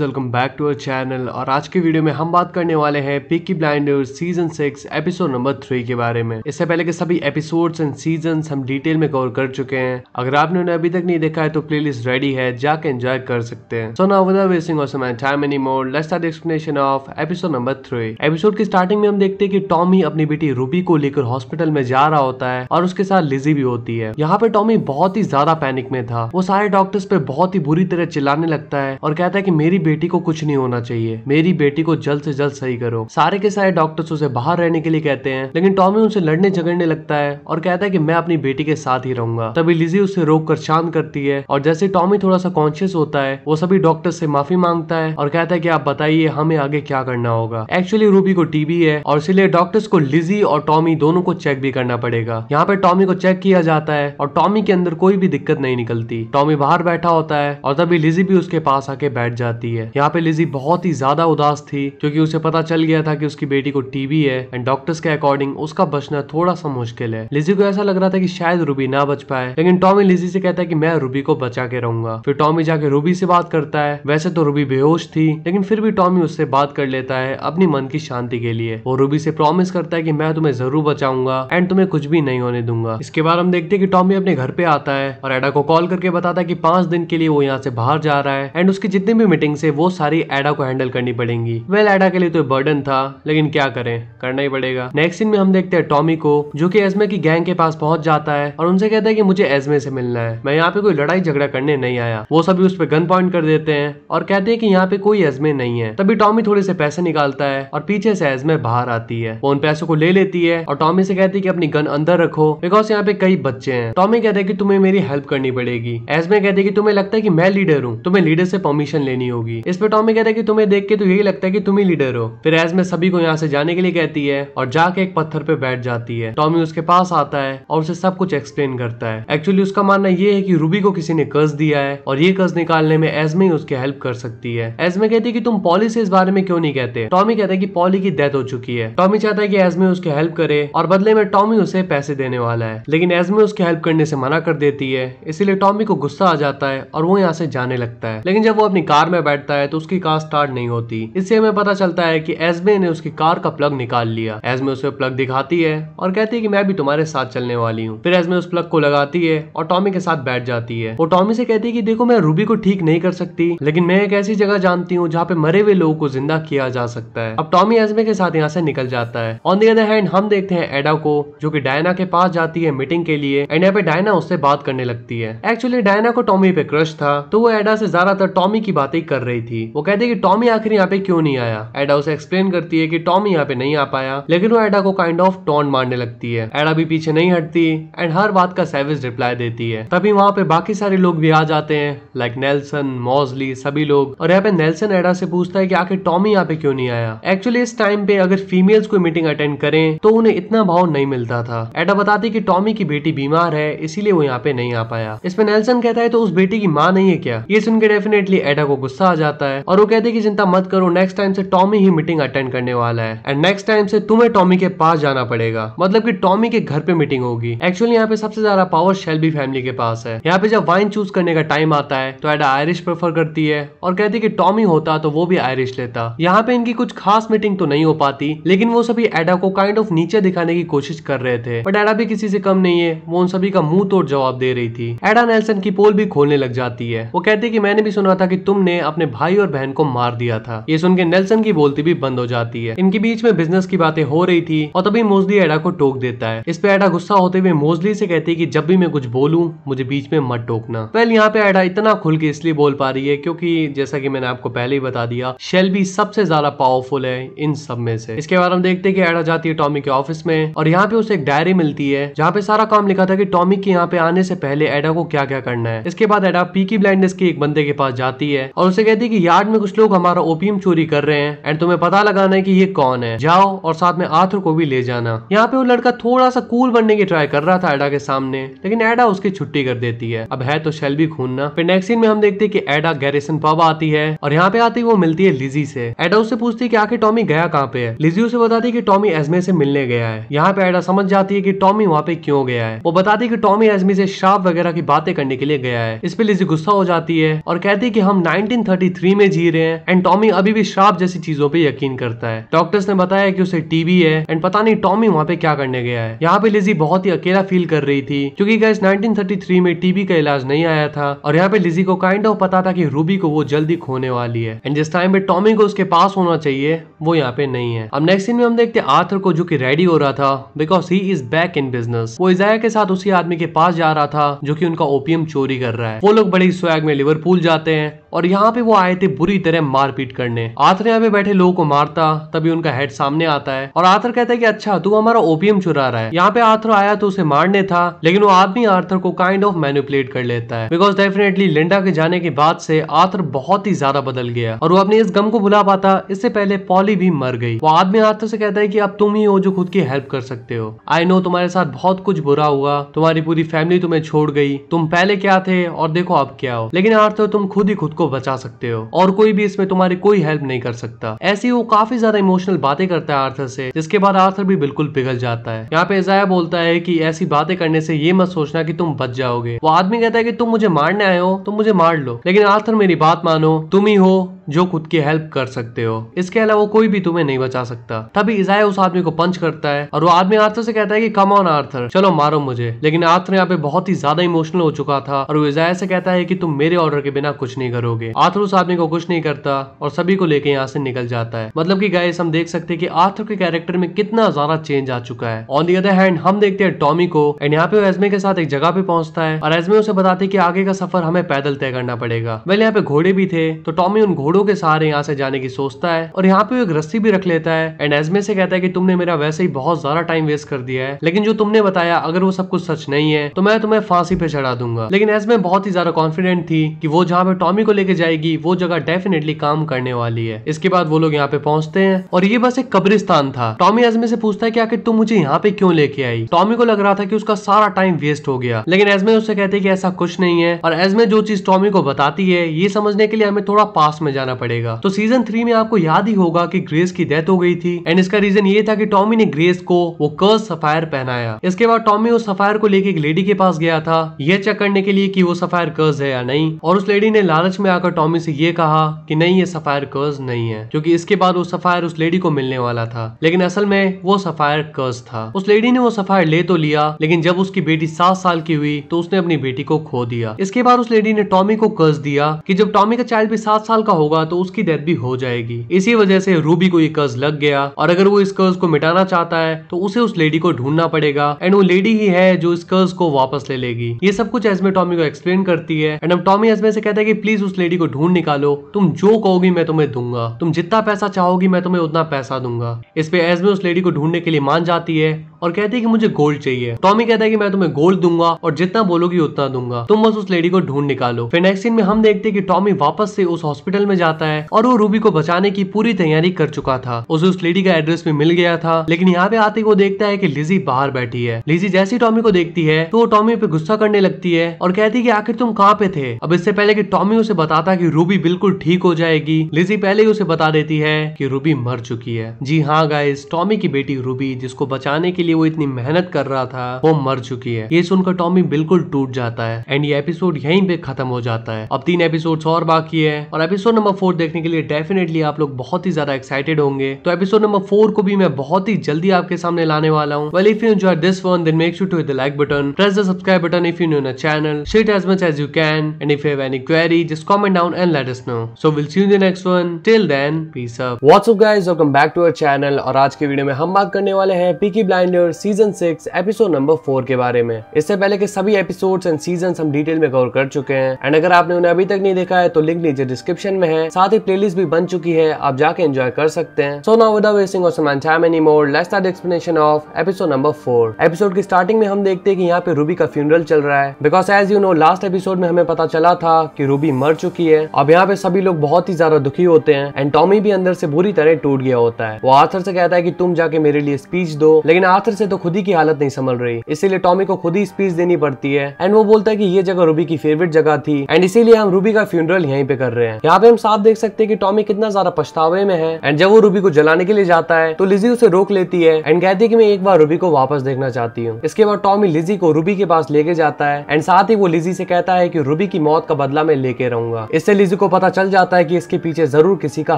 welcome back to our channel और आज के video में हम बात करने वाले हैं peaky blinders season six episode number three के बारे में इससे पहले के सभी एपिसोड्स एंड सीजन्स हम डिटेल में कवर कर चुके हैं अगर आपने उन्हें अभी तक नहीं देखा है तो लिस्ट रेडी है जाके एंजॉय कर सकते हैं so now without wasting of time let's explanation of episode number three episode की स्टार्टिंग में हम देखते हैं कि टॉमी अपनी बेटी रूबी को लेकर हॉस्पिटल में जा रहा होता है और उसके साथ लिजी भी होती है यहाँ पे टॉमी बहुत ही ज्यादा पैनिक में था वो सारे डॉक्टर्स पे बहुत ही बुरी तरह चिल्लाने लगता है और कहता है है कि मेरी बेटी को कुछ नहीं होना चाहिए मेरी बेटी को जल्द से जल्द सही करो सारे के सारे डॉक्टर्स उसे बाहर रहने के लिए कहते हैं लेकिन टॉमी उनसे लड़ने झगड़ने लगता है और कहता है कि मैं अपनी बेटी के साथ ही रहूंगा तभी लिजी उसे रोक कर शांत करती है और जैसे टॉमी थोड़ा सा कॉन्शियस होता है वो सभी डॉक्टर से माफी मांगता है और कहता है कि आप बताइए हमें आगे क्या करना होगा एक्चुअली रूबी को टीबी है और इसलिए डॉक्टर्स को लिजी और टॉमी दोनों को चेक भी करना पड़ेगा यहाँ पे टॉमी को चेक किया जाता है और टॉमी के अंदर कोई भी दिक्कत नहीं निकलती टॉमी बाहर बैठा होता है और तभी लिजी भी उसके पास आके बैठ बैठ जाती है यहाँ पे लिजी बहुत ही ज्यादा उदास थी क्योंकि उसे पता चल गया था कि उसकी बेटी को टीबी है एंड डॉक्टर्स के अकॉर्डिंग उसका बचना थोड़ा सा मुश्किल है लिजी को ऐसा लग रहा था कि शायद रूबी ना बच पाए लेकिन टॉमी लिजी से कहता है कि मैं रूबी को बचा के रहूंगा फिर टॉमी जाके रूबी से बात करता है वैसे तो रूबी बेहोश थी लेकिन फिर भी टॉमी उससे बात कर लेता है अपनी मन की शांति के लिए वो रूबी से प्रॉमिस करता है कि मैं तुम्हें जरूर बचाऊंगा एंड तुम्हें कुछ भी नहीं होने दूंगा इसके बाद हम देखते हैं कि टॉमी अपने घर पे आता है और एडा को कॉल करके बताता है कि पांच दिन के लिए वो यहाँ से बाहर जा रहा है एंड उसके जितने जितनी भी मीटिंग है वो सारी एडा को हैंडल करनी पड़ेगी वेल एडा के लिए तो बर्डन था लेकिन क्या करें करना ही पड़ेगा नेक्स्ट सीन में हम देखते हैं टॉमी को जो कि एजमे की गैंग के पास पहुंच जाता है और उनसे कहता है कि मुझे एजमे से मिलना है मैं यहाँ पे कोई लड़ाई झगड़ा करने नहीं आया वो सभी उस पर गन पॉइंट कर देते हैं और कहते हैं कि यहाँ पे कोई एजमे नहीं है तभी टॉमी थोड़े से पैसे निकालता है और पीछे से एजमे बाहर आती है वो उन पैसों को ले लेती है और टॉमी से कहती है कि अपनी गन अंदर रखो बिकॉज यहाँ पे कई बच्चे हैं टॉमी कहते हैं कि तुम्हें मेरी हेल्प करनी पड़ेगी एजमे कहते हैं कि तुम्हें लगता है कि मैं लीडर हूँ तुम्हें लीडर से परमिशन एक्शन लेनी होगी इस पर टॉमी कहता है कि तुम्हें देख के तो यही लगता है कि तुम ही लीडर हो फिर एज में सभी को यहाँ से जाने के लिए कहती है और जाके एक पत्थर पे बैठ जाती है टॉमी उसके पास आता है और उसे सब कुछ एक्सप्लेन करता है एक्चुअली उसका मानना यह है कि रूबी को किसी ने कर्ज दिया है और ये कर्ज निकालने में एजमे ही उसकी हेल्प कर सकती है एजमे कहती है कि तुम पॉली से इस बारे में क्यों नहीं कहते टॉमी कहता है कि पॉली की डेथ हो चुकी है टॉमी चाहता है कि एजमे उसकी हेल्प करे और बदले में टॉमी उसे पैसे देने वाला है लेकिन एजमे उसकी हेल्प करने से मना कर देती है इसीलिए टॉमी को गुस्सा आ जाता है और वो यहाँ से जाने लगता है लेकिन जब वो अपनी कार में बैठता है तो उसकी कार स्टार्ट नहीं होती इससे हमें पता चलता है कि एसबे ने उसकी कार का प्लग निकाल लिया एजमे उसे प्लग दिखाती है और कहती है कि मैं भी तुम्हारे साथ चलने वाली हूँ फिर एजमे उस प्लग को लगाती है और टॉमी के साथ बैठ जाती है वो टॉमी से कहती है कि देखो मैं रूबी को ठीक नहीं कर सकती लेकिन मैं एक ऐसी जगह जानती हूँ जहाँ पे मरे हुए लोगों को जिंदा किया जा सकता है अब टॉमी एजमे के साथ यहाँ से निकल जाता है ऑन दी अदर हैंड हम देखते हैं एडा को जो की डायना के पास जाती है मीटिंग के लिए एंड यहाँ पे डायना उससे बात करने लगती है एक्चुअली डायना को टॉमी पे क्रश था तो वो एडा से ज्यादातर टॉमी की बातें कर रही थी वो कहती है कि टॉमी आखिर यहाँ पे क्यों नहीं आया एडा उसे एक्सप्लेन करती है कि टॉमी यहाँ पे नहीं आ पाया लेकिन वो एडा को काइंड ऑफ टॉन मारने लगती है एडा भी पीछे नहीं हटती एंड हर बात का सैवेज रिप्लाई देती है तभी वहाँ पे बाकी सारे लोग भी आ जाते हैं लाइक नेल्सन मॉजली सभी लोग और यहाँ पे नेल्सन एडा से पूछता है कि आखिर टॉमी यहाँ पे क्यों नहीं आया एक्चुअली इस टाइम पे अगर फीमेल्स कोई मीटिंग अटेंड करें तो उन्हें इतना भाव नहीं मिलता था एडा बताती की टॉमी की बेटी बीमार है इसीलिए वो यहाँ पे नहीं आ पाया इसमें नेल्सन कहता है तो उस बेटी की माँ नहीं है क्या ये सुनकर डेफिनेटली एडा को गुस्सा आ जाता है और वो कहते है कि चिंता मत करो नेक्स्ट टाइम से टॉमी ही मीटिंग अटेंड करने वाला है एंड नेक्स्ट टाइम से तुम्हें टॉमी के पास जाना पड़ेगा मतलब की टॉमी के घर पे मीटिंग होगी एक्चुअली यहाँ पे सबसे ज्यादा पावर शेल्बी फैमिली के पास है यहाँ पे जब वाइन चूज करने का टाइम आता है तो एडा आयरिश प्रेफर करती है और कहती है कि टॉमी होता तो वो भी आयरिश लेता यहाँ पे इनकी कुछ खास मीटिंग तो नहीं हो पाती लेकिन वो सभी एडा को काइंड ऑफ नीचे दिखाने की कोशिश कर रहे थे बट एडा भी किसी से कम नहीं है वो उन सभी का मुंह तोड़ जवाब दे रही थी एडा नेल्सन की पोल भी खोलने लग जाती है वो कहती है कि मैंने भी सुना था कि तुम ने अपने भाई और बहन को मार दिया था ये सुन के नेल्सन की बोलती भी बंद हो जाती है इनके बीच में बिजनेस की बातें हो रही थी और तभी मोजली एडा को टोक देता है इस पे एडा गुस्सा होते हुए मोजली से कहती है कि जब भी मैं कुछ बोलूं मुझे बीच में मत टोकना पहले यहाँ पे एडा इतना खुल के इसलिए बोल पा रही है क्योंकि जैसा कि मैंने आपको पहले ही बता दिया शेल्बी सबसे ज्यादा पावरफुल है इन सब में से इसके बाद हम देखते हैं कि एडा जाती है टॉमी के ऑफिस में और यहाँ पे उसे एक डायरी मिलती है जहाँ पे सारा काम लिखा था कि टॉमी के यहाँ पे आने से पहले एडा को क्या क्या करना है इसके बाद एडा पीकी ब्लाइंडनेस के एक बंदे के पास जाती है और उसे कहती है कि यार्ड में कुछ लोग हमारा ओपीएम चोरी कर रहे हैं एंड तुम्हें पता लगाना है कि ये कौन है जाओ और साथ में आथर को भी ले जाना यहाँ पे वो लड़का थोड़ा सा कूल बनने की ट्राई कर रहा था एडा के सामने लेकिन एडा उसकी छुट्टी कर देती है अब है तो भी खूनना फिर नेक्स्ट सीन में हम देखते हैं कि एडा गैरिसन पब आती है और यहाँ पे आती वो मिलती है लिजी से एडा उससे पूछती है कि आखिर टॉमी गया कहाँ पे है लिजी उसे बताती है कि टॉमी एजमे से मिलने गया है यहाँ पे एडा समझ जाती है कि टॉमी वहाँ पे क्यों गया है वो बताती है कि टॉमी एजमी से श्राप वगैरह की बातें करने के लिए गया है इस पे लिजी गुस्सा हो जाती है और कहती है कि हम नाइन 1933 में जी रहे हैं एंड टॉमी अभी भी श्राप जैसी चीजों पे यकीन करता है डॉक्टर्स ने बताया कि उसे टीबी है एंड पता नहीं टॉमी वहाँ पे क्या करने गया है यहाँ पे लिजी बहुत ही अकेला फील कर रही थी क्योंकि गैस 1933 में टीबी का इलाज नहीं आया था और यहाँ पे लिजी को काइंड ऑफ पता था की रूबी को वो जल्दी खोने वाली है एंड जिस टाइम पे टॉमी को उसके पास होना चाहिए वो यहाँ पे नहीं है अब नेक्स्ट सीन में हम देखते आर्थर को जो की रेडी हो रहा था because he is back in business वो इजाया के साथ उसी आदमी के पास जा रहा था जो की उनका ओपीएम चोरी कर रहा है वो लोग बड़ी स्वैग में लिवरपूल जाते हैं और और यहाँ पे वो आए थे बुरी तरह मारपीट करने आथर यहाँ पे बैठे लोगों को मारता तभी उनका हेड सामने आता है और आथर कहता है कि अच्छा तू हमारा ओपीएम चुरा रहा है यहाँ पे आथर आया तो उसे मारने था लेकिन वो आदमी आर्थर को काइंड ऑफ मैनिपुलेट कर लेता है बिकॉज डेफिनेटली लिंडा के जाने के बाद से आथर बहुत ही ज्यादा बदल गया और वो अपने इस गम को भुला पाता इससे पहले पॉली भी मर गई वो आदमी आर्थर से कहता है की अब तुम ही हो जो खुद की हेल्प कर सकते हो आई नो तुम्हारे साथ बहुत कुछ बुरा हुआ तुम्हारी पूरी फैमिली तुम्हें छोड़ गई तुम पहले क्या थे और देखो अब क्या हो लेकिन आर्थर तुम खुद ही खुद को बचा सकते हो और कोई भी इसमें तुम्हारी कोई हेल्प नहीं कर सकता ऐसी वो काफी ज्यादा इमोशनल बातें करता है आर्थर से जिसके बाद आर्थर भी बिल्कुल पिघल जाता है यहाँ पे इजाया बोलता है की ऐसी बातें करने से ये मत सोचना की तुम बच जाओगे वो आदमी कहता है की तुम मुझे मारने आए हो तुम मुझे मार लो लेकिन आर्थर मेरी बात मानो तुम ही हो जो खुद की हेल्प कर सकते हो इसके अलावा कोई भी तुम्हें नहीं बचा सकता तभी इजाया उस आदमी को पंच करता है और वो आदमी आर्थर से कहता है कि कम ऑन आर्थर चलो मारो मुझे लेकिन आर्थर यहाँ पे बहुत ही ज्यादा इमोशनल हो चुका था और वो इजाया से कहता है कि तुम मेरे ऑर्डर के बिना कुछ नहीं करोगे होंगे आथुर उस आदमी को कुछ नहीं करता और सभी को लेके यहाँ से निकल जाता है मतलब की गाइस हम देख सकते हैं कि आर्थर के कैरेक्टर में कितना ज्यादा चेंज आ चुका है ऑन दी अदर हैंड हम देखते हैं टॉमी को एंड यहाँ पे एजमे के साथ एक जगह पे पहुंचता है और एजमे उसे बताते की आगे का सफर हमें पैदल तय करना पड़ेगा वेल यहाँ पे घोड़े भी थे तो टॉमी उन घोड़ों के सहारे यहाँ से जाने की सोचता है और यहाँ पे एक रस्सी भी रख लेता है एंड एजमे से कहता है की तुमने मेरा वैसे ही बहुत ज्यादा टाइम वेस्ट कर दिया है लेकिन जो तुमने बताया अगर वो सब कुछ सच नहीं है तो मैं तुम्हें फांसी पे चढ़ा दूंगा लेकिन एजमे बहुत ही ज्यादा कॉन्फिडेंट थी कि वो जहाँ पे टॉमी को लेकर लेके जाएगी वो जगह डेफिनेटली काम करने वाली है इसके बाद वो लोग यहाँ पे पहुंचते हैं और ये बस एक कब्रिस्तान था टॉमी एजमे से पूछता है कि आखिर तुम मुझे यहाँ पे क्यों लेके आई टॉमी को लग रहा था कि उसका सारा टाइम वेस्ट हो गया लेकिन एजमे उससे कहते हैं कि ऐसा कुछ नहीं है और एजमे जो चीज टॉमी को बताती है ये समझने के लिए हमें थोड़ा पास में जाना पड़ेगा तो सीजन थ्री में आपको याद ही होगा की ग्रेस की डेथ हो गई थी एंड इसका रीजन ये था की टॉमी ने ग्रेस को वो कर्स सफायर पहनाया इसके बाद टॉमी उस सफायर को लेके एक लेडी के पास गया था यह चेक करने के लिए कि वो सफायर कर्ज है या नहीं और उस लेडी ने लालच में जाकर टॉमी से ये कहा कि नहीं ये सफायर कर्ज नहीं है क्योंकि इसके बाद वो सफायर उस लेडी को मिलने वाला था लेकिन असल में वो सफायर कर्ज था उस लेडी ने वो सफायर ले तो लिया लेकिन जब उसकी बेटी सात साल की हुई तो उसने अपनी बेटी को खो दिया इसके बाद उस लेडी ने टॉमी को कर्ज दिया की जब टॉमी का चाइल्ड भी सात साल का होगा तो उसकी डेथ भी हो जाएगी इसी वजह से रूबी को ये कर्ज लग गया और अगर वो इस कर्ज को मिटाना चाहता है तो उसे उस लेडी को ढूंढना पड़ेगा एंड वो लेडी ही है जो इस कर्ज को वापस ले लेगी ये सब कुछ एजमे टॉमी को एक्सप्लेन करती है एंड अब टॉमी एजमे से कहता है कि प्लीज उस लेडी लेडी को ढूंढ निकालो तुम जो कहोगी मैं तुम्हें दूंगा तुम जितना पैसा चाहोगी मैं तुम्हें उतना पैसा दूंगा इस पे एजमे उस लेडी को ढूंढने के लिए मान जाती है और कहती है कि मुझे गोल्ड चाहिए टॉमी कहता है कि मैं तुम्हें गोल्ड दूंगा और जितना बोलोगी उतना दूंगा तुम बस उस लेडी को ढूंढ निकालो फिर नेक्स्ट सीन में हम देखते हैं कि टॉमी वापस से उस हॉस्पिटल में जाता है और वो रूबी को बचाने की पूरी तैयारी कर चुका था उसे उस लेडी का एड्रेस भी मिल गया था लेकिन यहाँ पे आते वो देखता है की लिजी बाहर बैठी है लिजी जैसी टॉमी को देखती है तो वो टॉमी पे गुस्सा करने लगती है और कहती है की आखिर तुम कहाँ पे थे अब इससे पहले की टॉमी उसे बता कहा था कि रूबी बिल्कुल ठीक हो जाएगी लिजी पहले ही उसे बता देती है कि रूबी मर चुकी है जी हाँ गाइस टॉमी की बेटी रूबी जिसको बचाने के लिए वो इतनी मेहनत कर रहा था वो मर चुकी है ये सुनकर टॉमी बिल्कुल टूट जाता है एंड ये एपिसोड यहीं पे खत्म हो जाता है अब तीन एपिसोड और बाकी है और एपिसोड नंबर फोर देखने के लिए डेफिनेटली आप लोग बहुत ही ज्यादा एक्साइटेड होंगे तो एपिसोड नंबर फोर को भी मैं बहुत ही जल्दी आपके सामने लाने वाला हूँ well if you enjoy this one then make sure to like button press the subscribe button if you if you're new on the channel share it as much as you can and if you have comment down and let us know. So we'll see you in the next one. Till then, peace up. What's up guys? Welcome back to our channel. और आज के video में हम बात करने वाले हैं peaky blinders season six episode number four के बारे में इससे पहले के सभी episodes and seasons हम detail में cover कर चुके हैं and अगर आपने उन्हें अभी तक नहीं देखा है तो लिंक नीचे डिस्क्रिप्शन में है साथ ही playlist भी बन चुकी है आप जाके एंजॉय कर सकते हैं so now without wasting our time any any more let's explanation of episode number four episode की स्टार्टिंग में हम देखते हैं कि यहाँ पे रूबी का फ्यूनरल चल रहा है because as you know last episode में हमें पता चला था कि रूबी मर चुकी चुकी है अब यहाँ पे सभी लोग बहुत ही ज्यादा दुखी होते हैं एंड टॉमी भी अंदर से बुरी तरह टूट गया होता है वो आर्थर से कहता है की तुम जाके मेरे लिए स्पीच दो लेकिन आर्थर से तो खुद ही की हालत नहीं संभल रही इसीलिए टॉमी को खुद ही स्पीच देनी पड़ती है एंड वो बोलता है की ये जगह रूबी की फेवरेट जगह थी एंड इसीलिए हम रूबी का फ्यूनरल यहीं पे कर रहे हैं यहाँ पे हम साफ देख सकते हैं कि टॉमी कितना ज्यादा पछतावे में है एंड जब वो रूबी को जलाने के लिए जाता है तो लिजी उसे रोक लेती है एंड कहती है कि मैं एक बार रूबी को वापस देखना चाहती हूँ इसके बाद टॉमी लिजी को रूबी के पास लेके जाता है एंड साथ ही वो लिजी से कहता है कि रूबी की मौत का बदला मैं लेके रहूंगा होगा इससे लिजी को पता चल जाता है कि इसके पीछे जरूर किसी का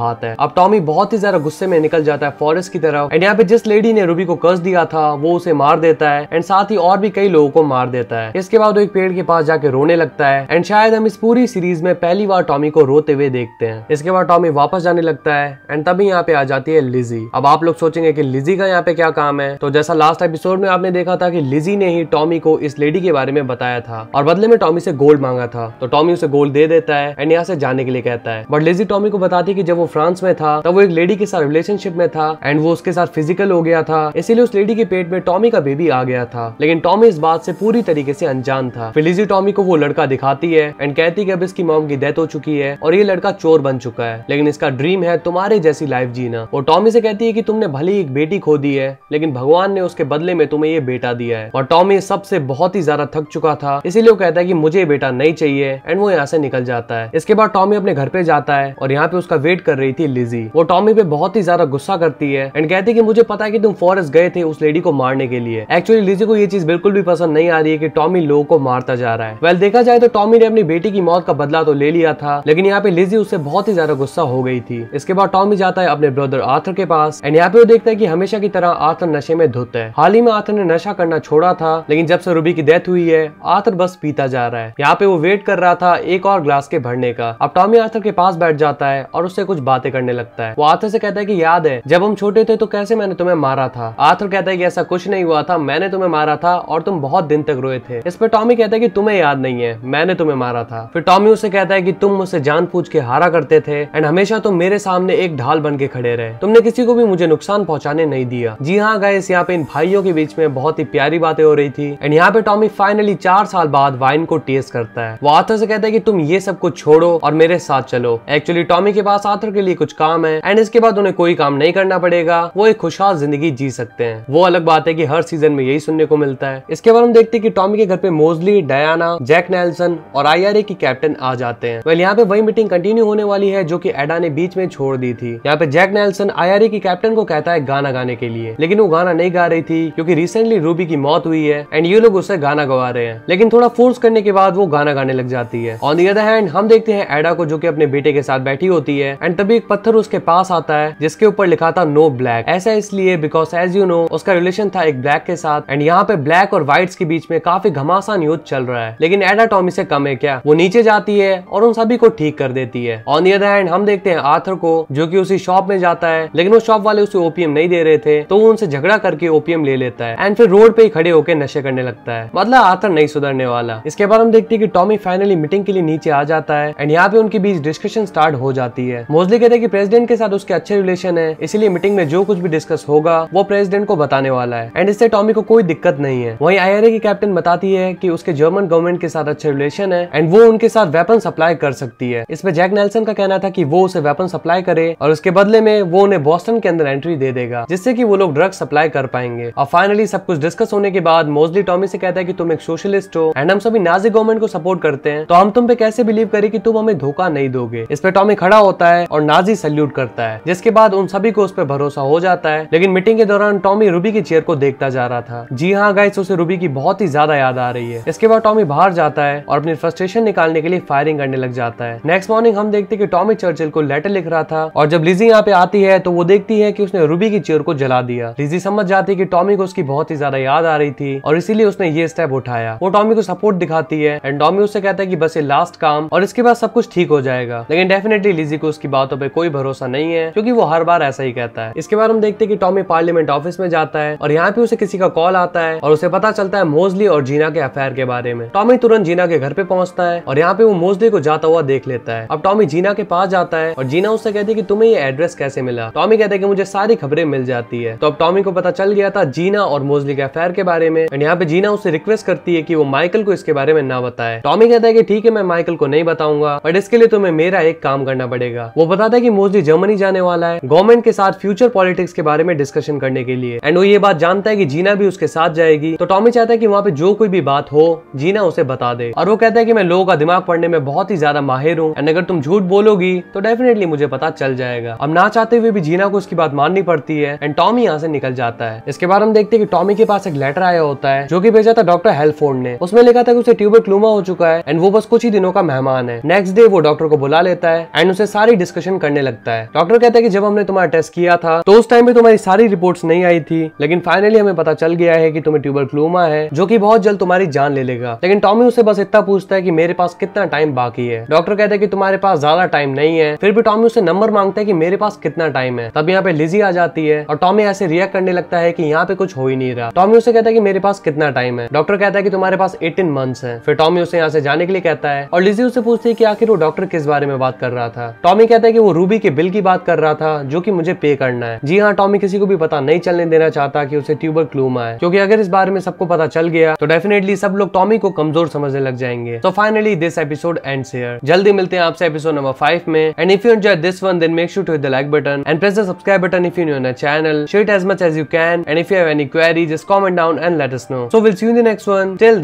हाथ है अब टॉमी बहुत ही ज्यादा गुस्से में निकल जाता है फॉरेस्ट की तरफ एंड यहाँ पे जिस लेडी ने रूबी को कर्ज दिया था वो उसे मार देता है एंड साथ ही और भी कई लोगों को मार देता है इसके बाद वो एक पेड़ के पास जाके रोने लगता है एंड शायद हम इस पूरी सीरीज में पहली बार टॉमी को रोते हुए देखते हैं इसके बाद टॉमी वापस जाने लगता है एंड तभी यहाँ पे आ जाती है लिजी अब आप लोग सोचेंगे की लिजी का यहाँ पे क्या काम है तो जैसा लास्ट एपिसोड में आपने देखा था की लिजी ने ही टॉमी को इस लेडी के बारे में बताया था और बदले में टॉमी से गोल्ड मांगा था तो टॉमी उसे गोल्ड दे देता है है एंड यहाँ से जाने के लिए कहता है बट लेजी टॉमी को बताती है कि जब वो फ्रांस में था तब वो एक लेडी के साथ रिलेशनशिप में था एंड वो उसके साथ फिजिकल हो गया था इसीलिए उस लेडी के पेट में टॉमी का बेबी आ गया था लेकिन टॉमी इस बात से पूरी तरीके से अनजान था फिर लेजी टॉमी को वो लड़का दिखाती है एंड कहती है कि अब इसकी मॉम की डेथ हो चुकी है और ये लड़का चोर बन चुका है लेकिन इसका ड्रीम है तुम्हारे जैसी लाइफ जीना और टॉमी से कहती है कि तुमने भले ही एक बेटी खो दी है लेकिन भगवान ने उसके बदले में तुम्हें ये बेटा दिया है और टॉमी सबसे बहुत ही ज्यादा थक चुका था इसीलिए वो कहता है कि मुझे बेटा नहीं चाहिए एंड वो यहाँ से निकल जाता है जाता है इसके बाद टॉमी अपने घर पे जाता है और यहाँ पे उसका वेट कर रही थी लिजी वो टॉमी पे बहुत ही ज्यादा गुस्सा करती है एंड कहती है की मुझे पता है की तुम फॉरेस्ट गए थे उस लेडी को मारने के लिए एक्चुअली लिजी को ये चीज बिल्कुल भी पसंद नहीं आ रही है की टॉमी लोगों को मारता जा रहा है वेल देखा जाए तो टॉमी ने अपनी बेटी की मौत का बदला तो ले लिया था लेकिन यहाँ पे लिजी उससे बहुत ही ज्यादा गुस्सा हो गई थी इसके बाद टॉमी जाता है अपने ब्रदर आर्थर के पास एंड यहाँ पे वो देखता है की हमेशा की तरह आर्थर नशे में धुत है हाल ही में आर्थर ने नशा करना छोड़ा था लेकिन जब से रूबी की डेथ हुई है आर्थर बस पीता जा रहा है यहाँ पे वो वेट कर रहा था एक और ग्लास के भरने का अब टॉमी आर्थर के पास बैठ जाता है और उससे कुछ बातें करने लगता है वो आर्थर से कहता है की याद है जब हम छोटे थे तो कैसे मैंने तुम्हें मारा था आर्थर कहता है की ऐसा कुछ नहीं हुआ था मैंने तुम्हें मारा था और तुम बहुत दिन तक रोए थे इस पर टॉमी कहता है की तुम्हें याद नहीं है मैंने तुम्हें मारा था फिर टॉमी उसे कहता है की तुम मुझसे जान पूछ के हारा करते थे एंड हमेशा तुम मेरे सामने एक ढाल बन के खड़े रहे तुमने किसी को भी मुझे नुकसान पहुंचाने नहीं दिया जी हाँ गाइस यहाँ पे इन भाइयों के बीच में बहुत ही प्यारी बातें हो रही थी एंड यहाँ पे टॉमी फाइनली चार साल बाद वाइन को टेस्ट करता है वो आर्थर से कहता है कि तुम ये सब कुछ छोड़ो और मेरे साथ चलो एक्चुअली टॉमी के पास आर्थर के लिए कुछ काम है एंड इसके बाद उन्हें कोई काम नहीं करना पड़ेगा वो एक खुशहाल जिंदगी जी सकते हैं वो अलग बात है की हर सीजन में यही सुनने को मिलता है इसके बाद हम देखते हैं कि टॉमी के घर पे मोजली डायना जैक नेल्सन और आई की कैप्टन आ जाते हैं वेल यहाँ पे वही मीटिंग कंटिन्यू होने वाली है जो की एडा ने बीच में छोड़ दी थी यहाँ पे जैक नेल्सन आई की कैप्टन को कहता है गाना गाने के लिए लेकिन वो गाना नहीं गा रही थी क्योंकि रिसेंटली रूबी की मौत हुई है एंड ये लोग उसे गाना गवा रहे हैं लेकिन थोड़ा फोर्स करने के बाद वो गाना गाने लग जाती है ऑन दी अदर हैंड हम हम देखते हैं एडा को जो कि अपने बेटे के साथ बैठी होती है एंड तभी एक पत्थर उसके पास आता है जिसके ऊपर लिखा था नो ब्लैक ऐसा इसलिए बिकॉज एज यू नो उसका रिलेशन था एक ब्लैक के साथ एंड यहाँ पे ब्लैक और व्हाइट के बीच में काफी घमासान युद्ध चल रहा है लेकिन एडा टॉमी से कम है क्या वो नीचे जाती है और उन सभी को ठीक कर देती है ऑन दी अदर हैंड हम देखते हैं आर्थर को जो की उसी शॉप में जाता है लेकिन वो शॉप वाले उसे ओपीएम नहीं दे रहे थे तो वो उनसे झगड़ा करके ओपीएम ले लेता है एंड फिर रोड पे ही खड़े होकर नशे करने लगता है मतलब आर्थर नहीं सुधरने वाला इसके बाद हम देखते हैं कि टॉमी फाइनली मीटिंग के लिए नीचे आ जाता है जाता है एंड यहाँ पे उनके बीच डिस्कशन स्टार्ट हो जाती है मोजली कहते हैं कि प्रेसिडेंट के साथ उसके अच्छे रिलेशन है इसीलिए मीटिंग में जो कुछ भी डिस्कस होगा वो प्रेसिडेंट को बताने वाला है एंड इससे टॉमी को कोई दिक्कत नहीं है वही आई की कैप्टन बताती है की उसके जर्मन गवर्नमेंट के साथ अच्छे रिलेशन है एंड वो उनके साथ वेपन सप्लाई कर सकती है इसमें जैक नेल्सन का कहना था की वो उसे वेपन सप्लाई करे और उसके बदले में वो उन्हें बॉस्टन के अंदर एंट्री दे देगा जिससे की वो लोग ड्रग सप्लाई कर पाएंगे और फाइनली सब कुछ डिस्कस होने के बाद मोजली टॉमी से कहता है की तुम एक सोशलिस्ट हो एंड हम सभी नाजी गवर्नमेंट को सपोर्ट करते हैं तो हम तुम पे कैसे बिलीव करें करे कि तुम हमें धोखा नहीं दोगे इस पर टॉमी खड़ा होता है और नाजी सल्यूट करता है जिसके बाद उन सभी को उस पर भरोसा हो जाता है लेकिन मीटिंग के दौरान टॉमी रूबी की चेयर को देखता जा रहा था जी हाँ गाइस उसे रूबी की बहुत ही ज्यादा याद आ रही है इसके बाद टॉमी बाहर जाता है और अपनी फ्रस्ट्रेशन निकालने के लिए फायरिंग करने लग जाता है नेक्स्ट मॉर्निंग हम देखते कि टॉमी चर्चिल को लेटर लिख रहा था और जब लिजी यहाँ पे आती है तो वो देखती है कि उसने रूबी की चेयर को जला दिया लिजी समझ जाती है कि टॉमी को उसकी बहुत ही ज्यादा याद आ रही थी और इसीलिए उसने ये स्टेप उठाया वो टॉमी को सपोर्ट दिखाती है एंड टॉमी उससे कहता है कि बस ये लास्ट काम और और इसके बाद सब कुछ ठीक हो जाएगा लेकिन डेफिनेटली लिजी को उसकी बातों पर कोई भरोसा नहीं है क्योंकि वो हर बार ऐसा ही कहता है इसके बाद हम देखते हैं कि टॉमी पार्लियामेंट ऑफिस में जाता है और यहाँ पे उसे किसी का कॉल आता है और उसे पता चलता है मोजली और जीना के अफेयर के बारे में टॉमी तुरंत जीना के घर पे पहुंचता है और यहाँ पे वो मोजली को जाता हुआ देख लेता है अब टॉमी जीना के पास जाता है और जीना उससे कहती है की तुम्हें ये एड्रेस कैसे मिला टॉमी कहते हैं कि मुझे सारी खबरें मिल जाती है तो अब टॉमी को पता चल गया था जीना और मोजली के अफेयर के बारे में यहाँ पे जीना उसे रिक्वेस्ट करती है की वो माइकल को इसके बारे में ना बताए टॉमी कहता है की ठीक है मैं माइकल को नहीं बताऊंगा बट इसके लिए तुम्हें मेरा एक काम करना पड़ेगा वो बताता है की मोस्टली जर्मनी जाने वाला है गवर्नमेंट के साथ फ्यूचर पॉलिटिक्स के बारे में डिस्कशन करने के लिए एंड वो ये बात जानता है की जीना भी उसके साथ जाएगी तो टॉमी चाहता है की वहाँ पे जो कोई भी बात हो जीना उसे बता दे और वो कहता है की मैं लोगों का दिमाग पढ़ने में बहुत ही ज्यादा माहिर हूँ एंड अगर तुम झूठ बोलोगी तो डेफिनेटली मुझे पता चल जाएगा अब ना चाहते हुए भी जीना को उसकी बात माननी पड़ती है एंड टॉमी यहाँ से निकल जाता है इसके बाद हम देखते हैं कि टॉमी के पास एक लेटर आया होता है जो कि भेजा था डॉक्टर हेल्फोर्ड ने उसमें लिखा था कि उसे ट्यूबर क्लूमा हो चुका है एंड वो बस कुछ ही दिनों का मेहमान परेशान है नेक्स्ट डे वो डॉक्टर को बुला लेता है एंड उसे सारी डिस्कशन करने लगता है डॉक्टर कहता है कि जब हमने तुम्हारा टेस्ट किया था तो उस टाइम पे तुम्हारी सारी रिपोर्ट नहीं आई थी लेकिन फाइनली हमें पता चल गया है की तुम्हें ट्यूबर क्लूमा है जो की बहुत जल्द तुम्हारी जान ले लेगा लेकिन टॉमी उसे बस इतना पूछता है की मेरे पास कितना टाइम बाकी है डॉक्टर कहते हैं कि तुम्हारे पास ज्यादा टाइम नहीं है फिर भी टॉमी उसे नंबर मांगता है की मेरे पास कितना टाइम है तब यहाँ पे लिजी आ जाती है और टॉमी ऐसे रिएक्ट करने लगता है की यहाँ पे कुछ हो ही नहीं रहा टॉमी उसे कहता है की मेरे पास कितना टाइम है डॉक्टर कहता है की तुम्हारे पास एटीन मंथ है फिर टॉमी उसे यहाँ से जाने के लिए कहता है और लिजी उसे पूछते हैं कि आखिर वो डॉक्टर किस बारे में बात कर रहा था टॉमी कहता है कि वो रूबी के बिल की बात कर रहा था जो कि मुझे पे करना है जी हाँ टॉमी किसी को भी पता नहीं चलने देना चाहता कि उसे ट्यूबर क्लूमा है क्योंकि अगर इस बारे में सबको पता चल गया तो डेफिनेटली सब लोग टॉमी को कमजोर समझने लग जाएंगे तो finally this episode end here जल्दी मिलते हैं आपसे एपिसोड नंबर फाइव में and if you enjoy this one then make sure to the like button and press the subscribe button if you new channel share it as much as you can and if you have any query just comment down and let us know so we'll see you in the next one till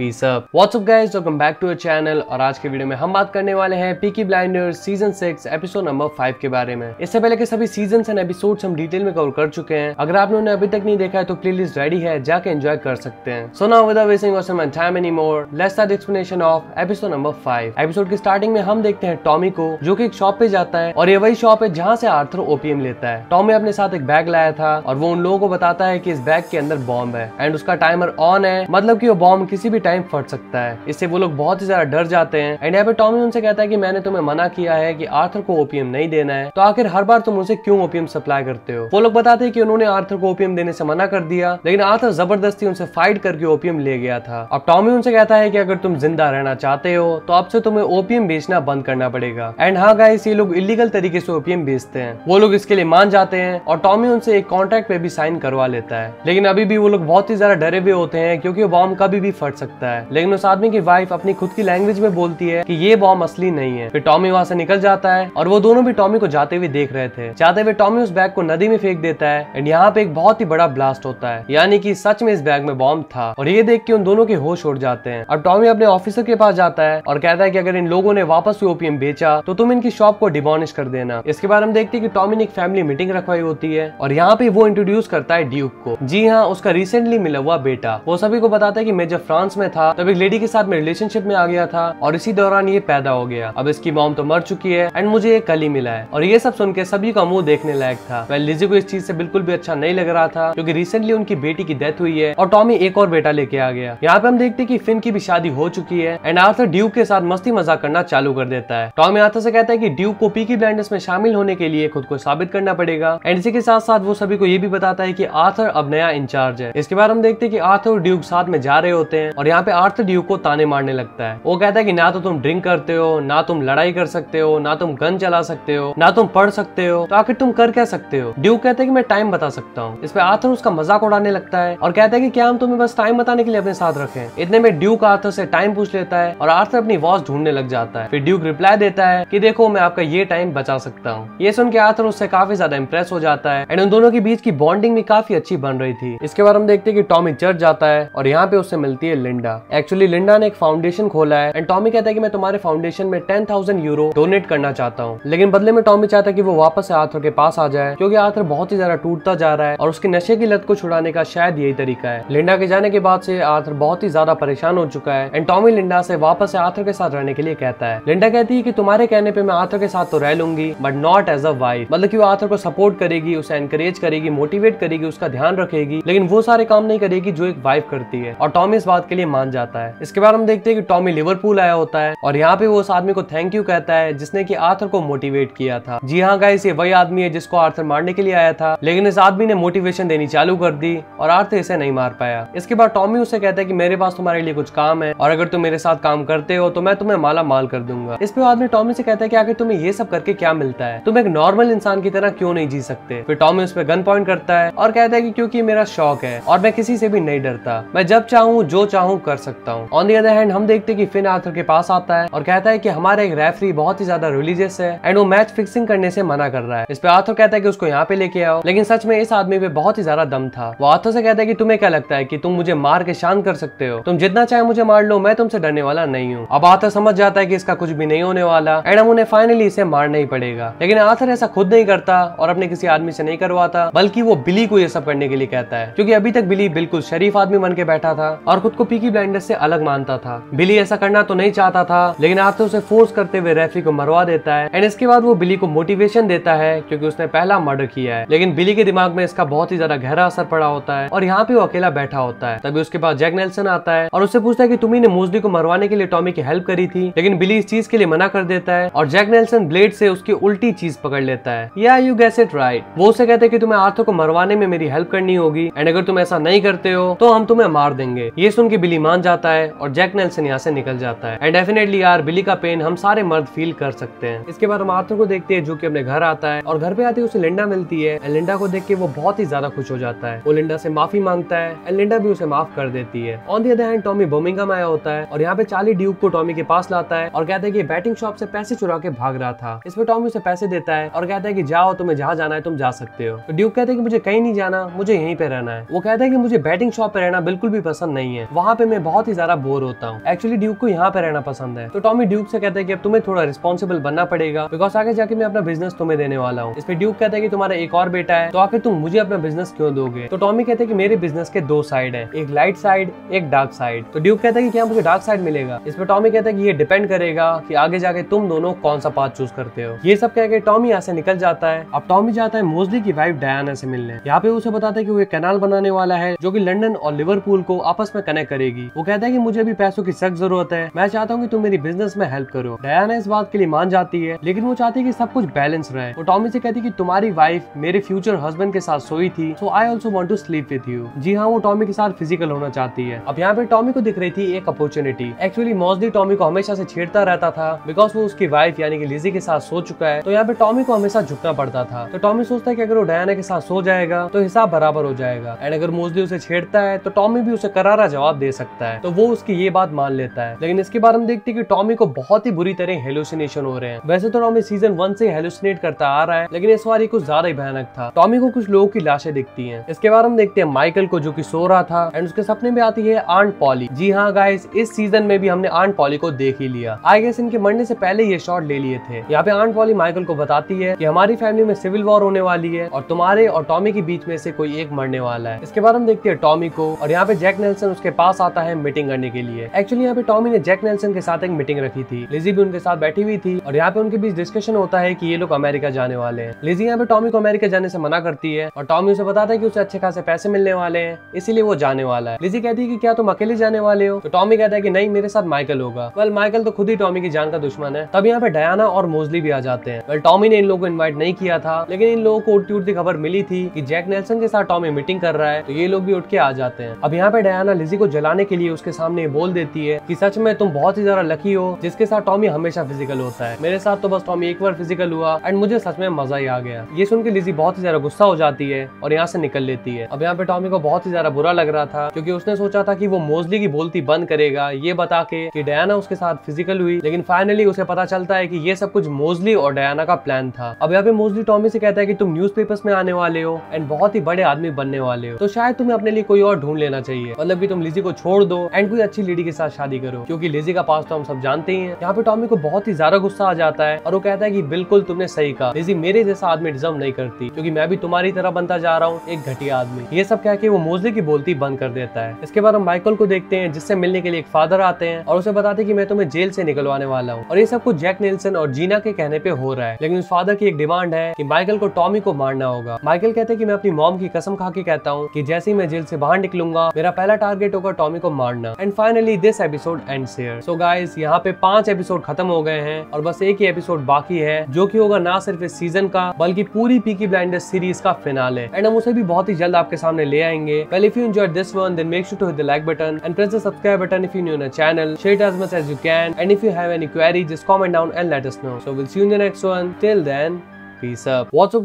peace up what's up guys welcome back to our channel और आज के video में हम बात करने वाले हैं Peaky blinders season six episode number five के बारे में इससे पहले के सभी सीजन एंड एपिसोड हम डिटेल में कवर कर चुके हैं अगर आप लोगों ने अभी तक नहीं देखा है तो प्ले लिस्ट रेडी है जाके एंजॉय कर सकते हैं so now without wasting your समय time any more let's start explanation of episode number five episode की स्टार्टिंग में हम देखते हैं टॉमी को जो की एक शॉप पे जाता है और ये वही शॉप है जहाँ से आर्थर ओपीएम लेता है टॉमी अपने साथ एक बैग लाया था और वो उन लोगों को बताता है की इस बैग के अंदर बॉम्ब है एंड उसका टाइमर ऑन है मतलब की वो बॉम्ब किसी भी टाइम फट सकता है इससे वो लोग बहुत ही ज्यादा डर जाते हैं एंड यहाँ पे टॉमी उनसे कहता है कि मैंने तुम्हें मना किया है कि आर्थर को ओपीएम नहीं देना है तो आखिर हर बार तुम उसे क्यों ओपीएम सप्लाई करते हो वो लोग बताते हैं कि उन्होंने आर्थर को ओपीएम देने से मना कर दिया लेकिन आर्थर जबरदस्ती उनसे फाइट करके ओपीएम ले गया था अब टॉमी उनसे कहता है कि अगर तुम जिंदा रहना चाहते हो तो अब से तुम्हें ओपीएम बेचना बंद करना पड़ेगा एंड हाँ गाइस ये लोग इलीगल तरीके से ओपीएम बेचते हैं वो लोग इसके लिए मान जाते हैं और टॉमी उनसे एक कॉन्ट्रैक्ट पे भी साइन करवा लेता है लेकिन अभी भी वो लोग बहुत ही ज्यादा डरे हुए होते हैं क्योंकि बॉम्ब कभी भी फट सकता सकता है लेकिन उस आदमी की वाइफ अपनी खुद की लैंग्वेज में बोलती है की ये बॉम्ब असली नहीं है फिर टॉमी वहाँ से निकल जाता है और वो दोनों भी टॉमी को जाते हुए देख रहे थे जाते हुए टॉमी उस बैग को नदी में फेंक देता है एंड यहाँ पे एक बहुत ही बड़ा ब्लास्ट होता है यानी की सच में इस बैग में बॉम्ब था और ये देख के उन दोनों के होश उड़ जाते हैं अब टॉमी अपने ऑफिसर के पास जाता है और कहता है की अगर इन लोगों ने वापस ओपीएम बेचा तो तुम इनकी शॉप को डिमोनिश कर देना इसके बाद हम देखते हैं कि टॉमी ने एक फैमिली मीटिंग रखवाई होती है और यहाँ पे वो इंट्रोड्यूस करता है ड्यूक को जी हाँ उसका रिसेंटली मिला हुआ बेटा वो सभी को बताता है की मेजर फ्रांस में था तब एक लेडी के साथ में रिलेशनशिप में आ गया था और इसी दौरान ये पैदा हो गया अब इसकी मॉम तो मर चुकी है एंड मुझे एक कली मिला है और ये सब सुन के सभी का मुंह देखने लायक था वह लिजी को इस चीज से बिल्कुल भी अच्छा नहीं लग रहा था क्योंकि रिसेंटली उनकी बेटी की डेथ हुई है और टॉमी एक और बेटा लेके आ गया यहाँ पे हम देखते की फिन की भी शादी हो चुकी है एंड आर्थर ड्यूब के साथ मस्ती मजाक करना चालू कर देता है टॉमी आर्थर से कहता है की ड्यूब को पीकी ब्लाइंडर्स में शामिल होने के लिए खुद को साबित करना पड़ेगा एंड इसी के साथ साथ वो सभी को ये भी बताता है की आर्थर अब नया इंचार्ज है इसके बाद हम देखते हैं कि आर्थर और ड्यूब साथ में जा रहे होते हैं और यहाँ पे आर्थ ड्यू को ताने मारने लगता है वो कहता है कि ना तो तुम ड्रिंक करते हो ना तुम लड़ाई कर सकते हो ना तुम गन चला सकते हो ना तुम पढ़ सकते हो तो आखिर तुम कर क्या सकते हो ड्यू कहते हैं कि मैं टाइम बता सकता हूँ इस पे आर्थर उसका मजाक उड़ाने लगता है और कहता है कि क्या हम तुम्हें बस टाइम बताने के लिए अपने साथ रखे इतने में ड्यूक आर्थर से टाइम पूछ लेता है और आर्थर अपनी वॉच ढूंढने लग जाता है फिर ड्यूक रिप्लाई देता है कि देखो मैं आपका ये टाइम बचा सकता हूँ ये सुन के आर्थर उससे काफी ज्यादा इम्प्रेस हो जाता है एंड उन दोनों के बीच की बॉन्डिंग भी काफी अच्छी बन रही थी इसके बाद हम देखते हैं कि टॉमी चर्च जाता है और यहाँ पे उससे मिलती है लिंड लिंडा एक्चुअली लिंडा ने एक फाउंडेशन खोला है एंड टॉमी कहता है कि मैं तुम्हारे फाउंडेशन में टेन थाउजेंड यूरो डोनेट करना चाहता हूँ लेकिन बदले में टॉमी चाहता है कि वो वापस आर्थर के पास आ जाए क्योंकि आर्थर बहुत ही ज्यादा टूटता जा रहा है और उसके नशे की लत को छुड़ाने का शायद यही तरीका है लिंडा के जाने के बाद से आर्थर बहुत ही ज्यादा परेशान हो चुका है एंड टॉमी लिंडा से वापस आर्थर के साथ रहने के लिए कहता है लिंडा कहती है की तुम्हारे कहने पर मैं आर्थर के साथ तो रह लूंगी but not as a wife मतलब की वो आर्थर को सपोर्ट करेगी उसे एनकरेज करेगी मोटिवेट करेगी उसका ध्यान रखेगी लेकिन वो सारे काम नहीं करेगी जो एक वाइफ करती है और टॉमी इस बात के लिए मान जाता है इसके बाद हम देखते हैं कि टॉमी लिवरपूल आया होता है और यहाँ पे वो उस आदमी को थैंक यू कहता है जिसने की आर्थर को मोटिवेट किया था जी हाँ गाइस ये वही आदमी है जिसको आर्थर मारने के लिए आया था लेकिन इस आदमी ने मोटिवेशन देनी चालू कर दी और आर्थर इसे नहीं मार पाया इसके बाद टॉमी उसे कहता है की मेरे पास तुम्हारे लिए कुछ काम है और अगर तुम मेरे साथ काम करते हो तो मैं तुम्हें माला माल कर दूंगा इस पे आदमी टॉमी से कहता है की आखिर तुम्हें ये सब करके क्या मिलता है तुम एक नॉर्मल इंसान की तरह क्यों नहीं जी सकते फिर टॉमी उस पर गन पॉइंट करता है और कहता है की क्यूँकी मेरा शौक है और मैं किसी से भी नहीं डरता मैं जब चाहूँ जो चाहूँ इम्प्रूव कर सकता हूँ ऑन दी अदर हैंड हम देखते हैं कि फिन आर्थर के पास आता है और कहता है कि हमारा एक रेफरी बहुत ही ज्यादा रिलीजियस है एंड वो मैच फिक्सिंग करने से मना कर रहा है इस पे आर्थर कहता है कि उसको यहाँ पे लेके आओ लेकिन सच में इस आदमी पे बहुत ही ज्यादा दम था वो आर्थर से कहता है कि तुम्हें क्या लगता है कि तुम मुझे मार के शांत कर सकते हो तुम जितना चाहे मुझे मार लो मैं तुमसे डरने वाला नहीं हूँ अब आर्थर समझ जाता है की इसका कुछ भी नहीं होने वाला एंड हम उन्हें फाइनली इसे मारना ही पड़ेगा लेकिन आर्थर ऐसा खुद नहीं करता और अपने किसी आदमी से नहीं करवाता बल्कि वो बिली को ये सब करने के लिए कहता है क्योंकि अभी तक बिली बिल्कुल शरीफ आदमी बन के बैठा था और खुद को पीकी की ब्लाइंडनेस से अलग मानता था बिली ऐसा करना तो नहीं चाहता था लेकिन आते तो उसे फोर्स करते हुए रेफरी को मरवा देता है एंड इसके बाद वो बिली को मोटिवेशन देता है क्योंकि उसने पहला मर्डर किया है लेकिन बिली के दिमाग में इसका बहुत ही ज्यादा गहरा असर पड़ा होता है और यहाँ पे वो अकेला बैठा होता है तभी उसके पास जैक नेल्सन आता है और उससे पूछता है की तुम्हें मोजली को मरवाने के लिए टॉमी की हेल्प करी थी लेकिन बिली इस चीज के लिए मना कर देता है और जैक नेल्सन ब्लेड से उसकी उल्टी चीज पकड़ लेता है या यू गैस इट राइट वो उसे कहते हैं कि तुम्हें आर्थर को मरवाने में मेरी हेल्प करनी होगी एंड अगर तुम ऐसा नहीं करते हो तो हम तुम्हें मार देंगे ये सुन के बिली बिली मान जाता है और जैक नेल्सन यहाँ से निकल जाता है एंड डेफिनेटली यार बिली का पेन हम सारे मर्द फील कर सकते हैं इसके बाद हम आर्थर को देखते हैं जो कि अपने घर आता है और घर पे आते है उसे लिंडा मिलती है एंड लिंडा को देख के वो बहुत ही ज्यादा खुश हो जाता है वो लिंडा से माफी मांगता है एंड लिंडा भी उसे माफ कर देती है on the other hand Tommy Birmingham आया होता है और यहाँ पे चाली ड्यूब को टॉमी के पास लाता है और कहता है की बैटिंग शॉप से पैसे चुरा के भाग रहा था इसमें टॉमी उसे पैसे देता है और कहता है की जाओ तुम्हें जहाँ जाना है तुम जा सकते हो तो ड्यूब कहते हैं कि मुझे कहीं नहीं जाना मुझे यहीं पे रहना है वो कहता है की मुझे बैटिंग शॉप पे रहना बिल्कुल भी पसंद नहीं है वहाँ पे मैं बहुत ही ज्यादा बोर होता हूँ एक्चुअली ड्यूक को यहाँ पे रहना पसंद है तो टॉमी ड्यूक से कहते हैं कि अब तुम्हें थोड़ा रिस्पॉन्सिबल बनना पड़ेगा बिकॉज आगे जाके मैं अपना बिजनेस तुम्हें देने वाला हूँ इस पर ड्यूक कहता है कि तुम्हारा एक और बेटा है तो आखिर तुम मुझे अपना बिजनेस क्यों दोगे तो टॉमी कहते हैं कि मेरे बिजनेस के दो साइड है एक लाइट साइड एक डार्क साइड तो ड्यूक कहते हैं कि क्या मुझे डार्क साइड मिलेगा इस पर टॉमी कहता है कि ये डिपेंड करेगा कि आगे जाके तुम दोनों कौन सा पाथ चूज करते हो ये सब कहकर के टॉमी यहाँ से निकल जाता है अब टॉमी जाता है मोस्टली की वाइफ डायना से मिलने यहाँ पे उसे बताते हैं कि वो एक कैनाल बनाने वाला है जो की लंडन और लिवरपूल को आपस में कनेक्ट करेगी देगी वो कहता है की मुझे अभी पैसों की सख्त जरूरत है मैं चाहता हूँ की तुम मेरी बिजनेस में हेल्प करो डयाना इस बात के लिए मान जाती है लेकिन वो चाहती है की सब कुछ बैलेंस रहे वो टॉमी से कहती है की तुम्हारी वाइफ मेरे फ्यूचर हस्बैंड के साथ सोई थी so I also want to sleep with you जी हाँ वो टॉमी के साथ फिजिकल होना चाहती है अब यहाँ पे टॉमी को दिख रही थी एक अपॉर्चुनिटी एक्चुअली मोजली टॉमी को हमेशा से छेड़ता रहता था बिकॉज वो उसकी वाइफ यानी कि लिजी के साथ सो चुका है तो यहाँ पे टॉमी को हमेशा झुकना पड़ता था तो टॉमी सोचता है कि अगर वो डायना के साथ सो जाएगा तो हिसाब बराबर हो जाएगा एंड अगर मोजदी उसे छेड़ता है तो टॉमी भी उसे करारा जवाब दे सकता है तो वो उसकी ये बात मान लेता है लेकिन इसके बाद हम देखते हैं कि टॉमी को बहुत ही बुरी तरह हेलोसिनेशन हो रहे हैं वैसे तो टॉमी सीजन वन से हेलोसिनेट करता आ रहा है लेकिन इस बार ये कुछ ज्यादा ही भयानक था टॉमी को कुछ लोगों की लाशें दिखती है इसके बाद हम देखते हैं माइकल को जो की सो रहा था एंड उसके सपने में आती है आंट पॉली जी हाँ गाय इस सीजन में भी हमने आंट पॉली को देख ही लिया आई गेस इनके मरने से पहले ये शॉट ले लिए थे यहाँ पे आंट पॉली माइकल को बताती है की हमारी फैमिली में सिविल वॉर होने वाली है और तुम्हारे और टॉमी के बीच में से कोई एक मरने वाला है इसके बाद हम देखते हैं टॉमी को और यहाँ पे जैक नेल्सन उसके पास आता है मीटिंग करने के लिए एक्चुअली यहाँ पे टॉमी ने जैक नेल्सन के साथ एक मीटिंग रखी थी लिजी भी उनके साथ बैठी हुई थी और यहाँ पे उनके बीच डिस्कशन होता है की ये लोग अमेरिका जाने वाले हैं लिजी यहाँ पे टॉमी को अमेरिका जाने से मना करती है और टॉमी उसे बताता है की उसे अच्छे खासे पैसे मिलने वाले हैं इसीलिए वो जाने वाला है लिजी कहती है की क्या तुम अकेले जाने वाले हो तो टॉमी कहता है की नहीं मेरे साथ माइकल होगा वेल माइकल तो खुद ही टॉमी की जान का दुश्मन है तब यहाँ पे डयाना और मोजली भी आ जाते हैं वेल टॉमी ने इन लोगों को इन्वाइट नहीं किया था लेकिन इन लोगों को उठती उठती खबर मिली थी कि जैक नेल्सन के साथ टॉमी मीटिंग कर रहा है तो ये लोग भी उठ के आ जाते हैं अब यहाँ पे डयाना लिजी को जलाने दिखाने के लिए उसके सामने बोल देती है कि सच में तुम बहुत ही ज्यादा लकी हो जिसके साथ टॉमी हमेशा फिजिकल होता है मेरे साथ तो बस टॉमी एक बार फिजिकल हुआ एंड मुझे सच में मजा ही आ गया ये सुन के लिजी बहुत ही ज्यादा गुस्सा हो जाती है और यहाँ से निकल लेती है अब यहाँ पे टॉमी को बहुत ही ज्यादा बुरा लग रहा था क्योंकि उसने सोचा था कि वो मोजली की बोलती बंद करेगा ये बता के कि डयाना उसके साथ फिजिकल हुई लेकिन फाइनली उसे पता चलता है कि ये सब कुछ मोजली और डयाना का प्लान था अब यहाँ पे मोजली टॉमी से कहता है कि तुम न्यूज में आने वाले हो एंड बहुत ही बड़े आदमी बनने वाले हो तो शायद तुम्हें अपने लिए कोई और ढूंढ लेना चाहिए मतलब की तुम लिजी को छोड़ छोड़ दो एंड कोई अच्छी लेडी के साथ शादी करो क्योंकि लेजी का पास तो हम सब जानते ही हैं यहाँ पे टॉमी को बहुत ही ज्यादा गुस्सा आ जाता है और वो कहता है कि बिल्कुल तुमने सही कहा लेजी मेरे जैसा आदमी डिजर्व नहीं करती क्योंकि मैं भी तुम्हारी तरह बनता जा रहा हूँ एक घटिया आदमी ये सब कह के वो मोजली की बोलती बंद कर देता है इसके बाद हम माइकल को देखते हैं जिससे मिलने के लिए एक फादर आते हैं और उसे बताते की मैं तुम्हें जेल से निकलवाने वाला हूँ और ये सब कुछ जैक नेल्सन और जीना के कहने पे हो रहा है लेकिन उस फादर की एक डिमांड है की माइकल को टॉमी को मारना होगा माइकल कहते हैं कि मैं अपनी मॉम की कसम खा के कहता हूँ कि जैसे ही मैं जेल से बाहर निकलूंगा मेरा पहला टारगेट होगा टॉमी को मारना and finally this episode end here so guys यहाँ पे पांच एपिसोड खत्म हो गए हैं और बस एक ही एपिसोड बाकी है जो की होगा ना सिर्फ इस सीजन का बल्कि पूरी पीकी ब्लाइंड सीरीज का फिनाल है एंड हम उसे भी बहुत ही जल्द आपके सामने ले आएंगे well if you enjoy this one then make sure to hit the like button and press the subscribe button if you new in a channel share as as much as you can and if you have any query just comment down and let us know so we'll see you in the next one till then और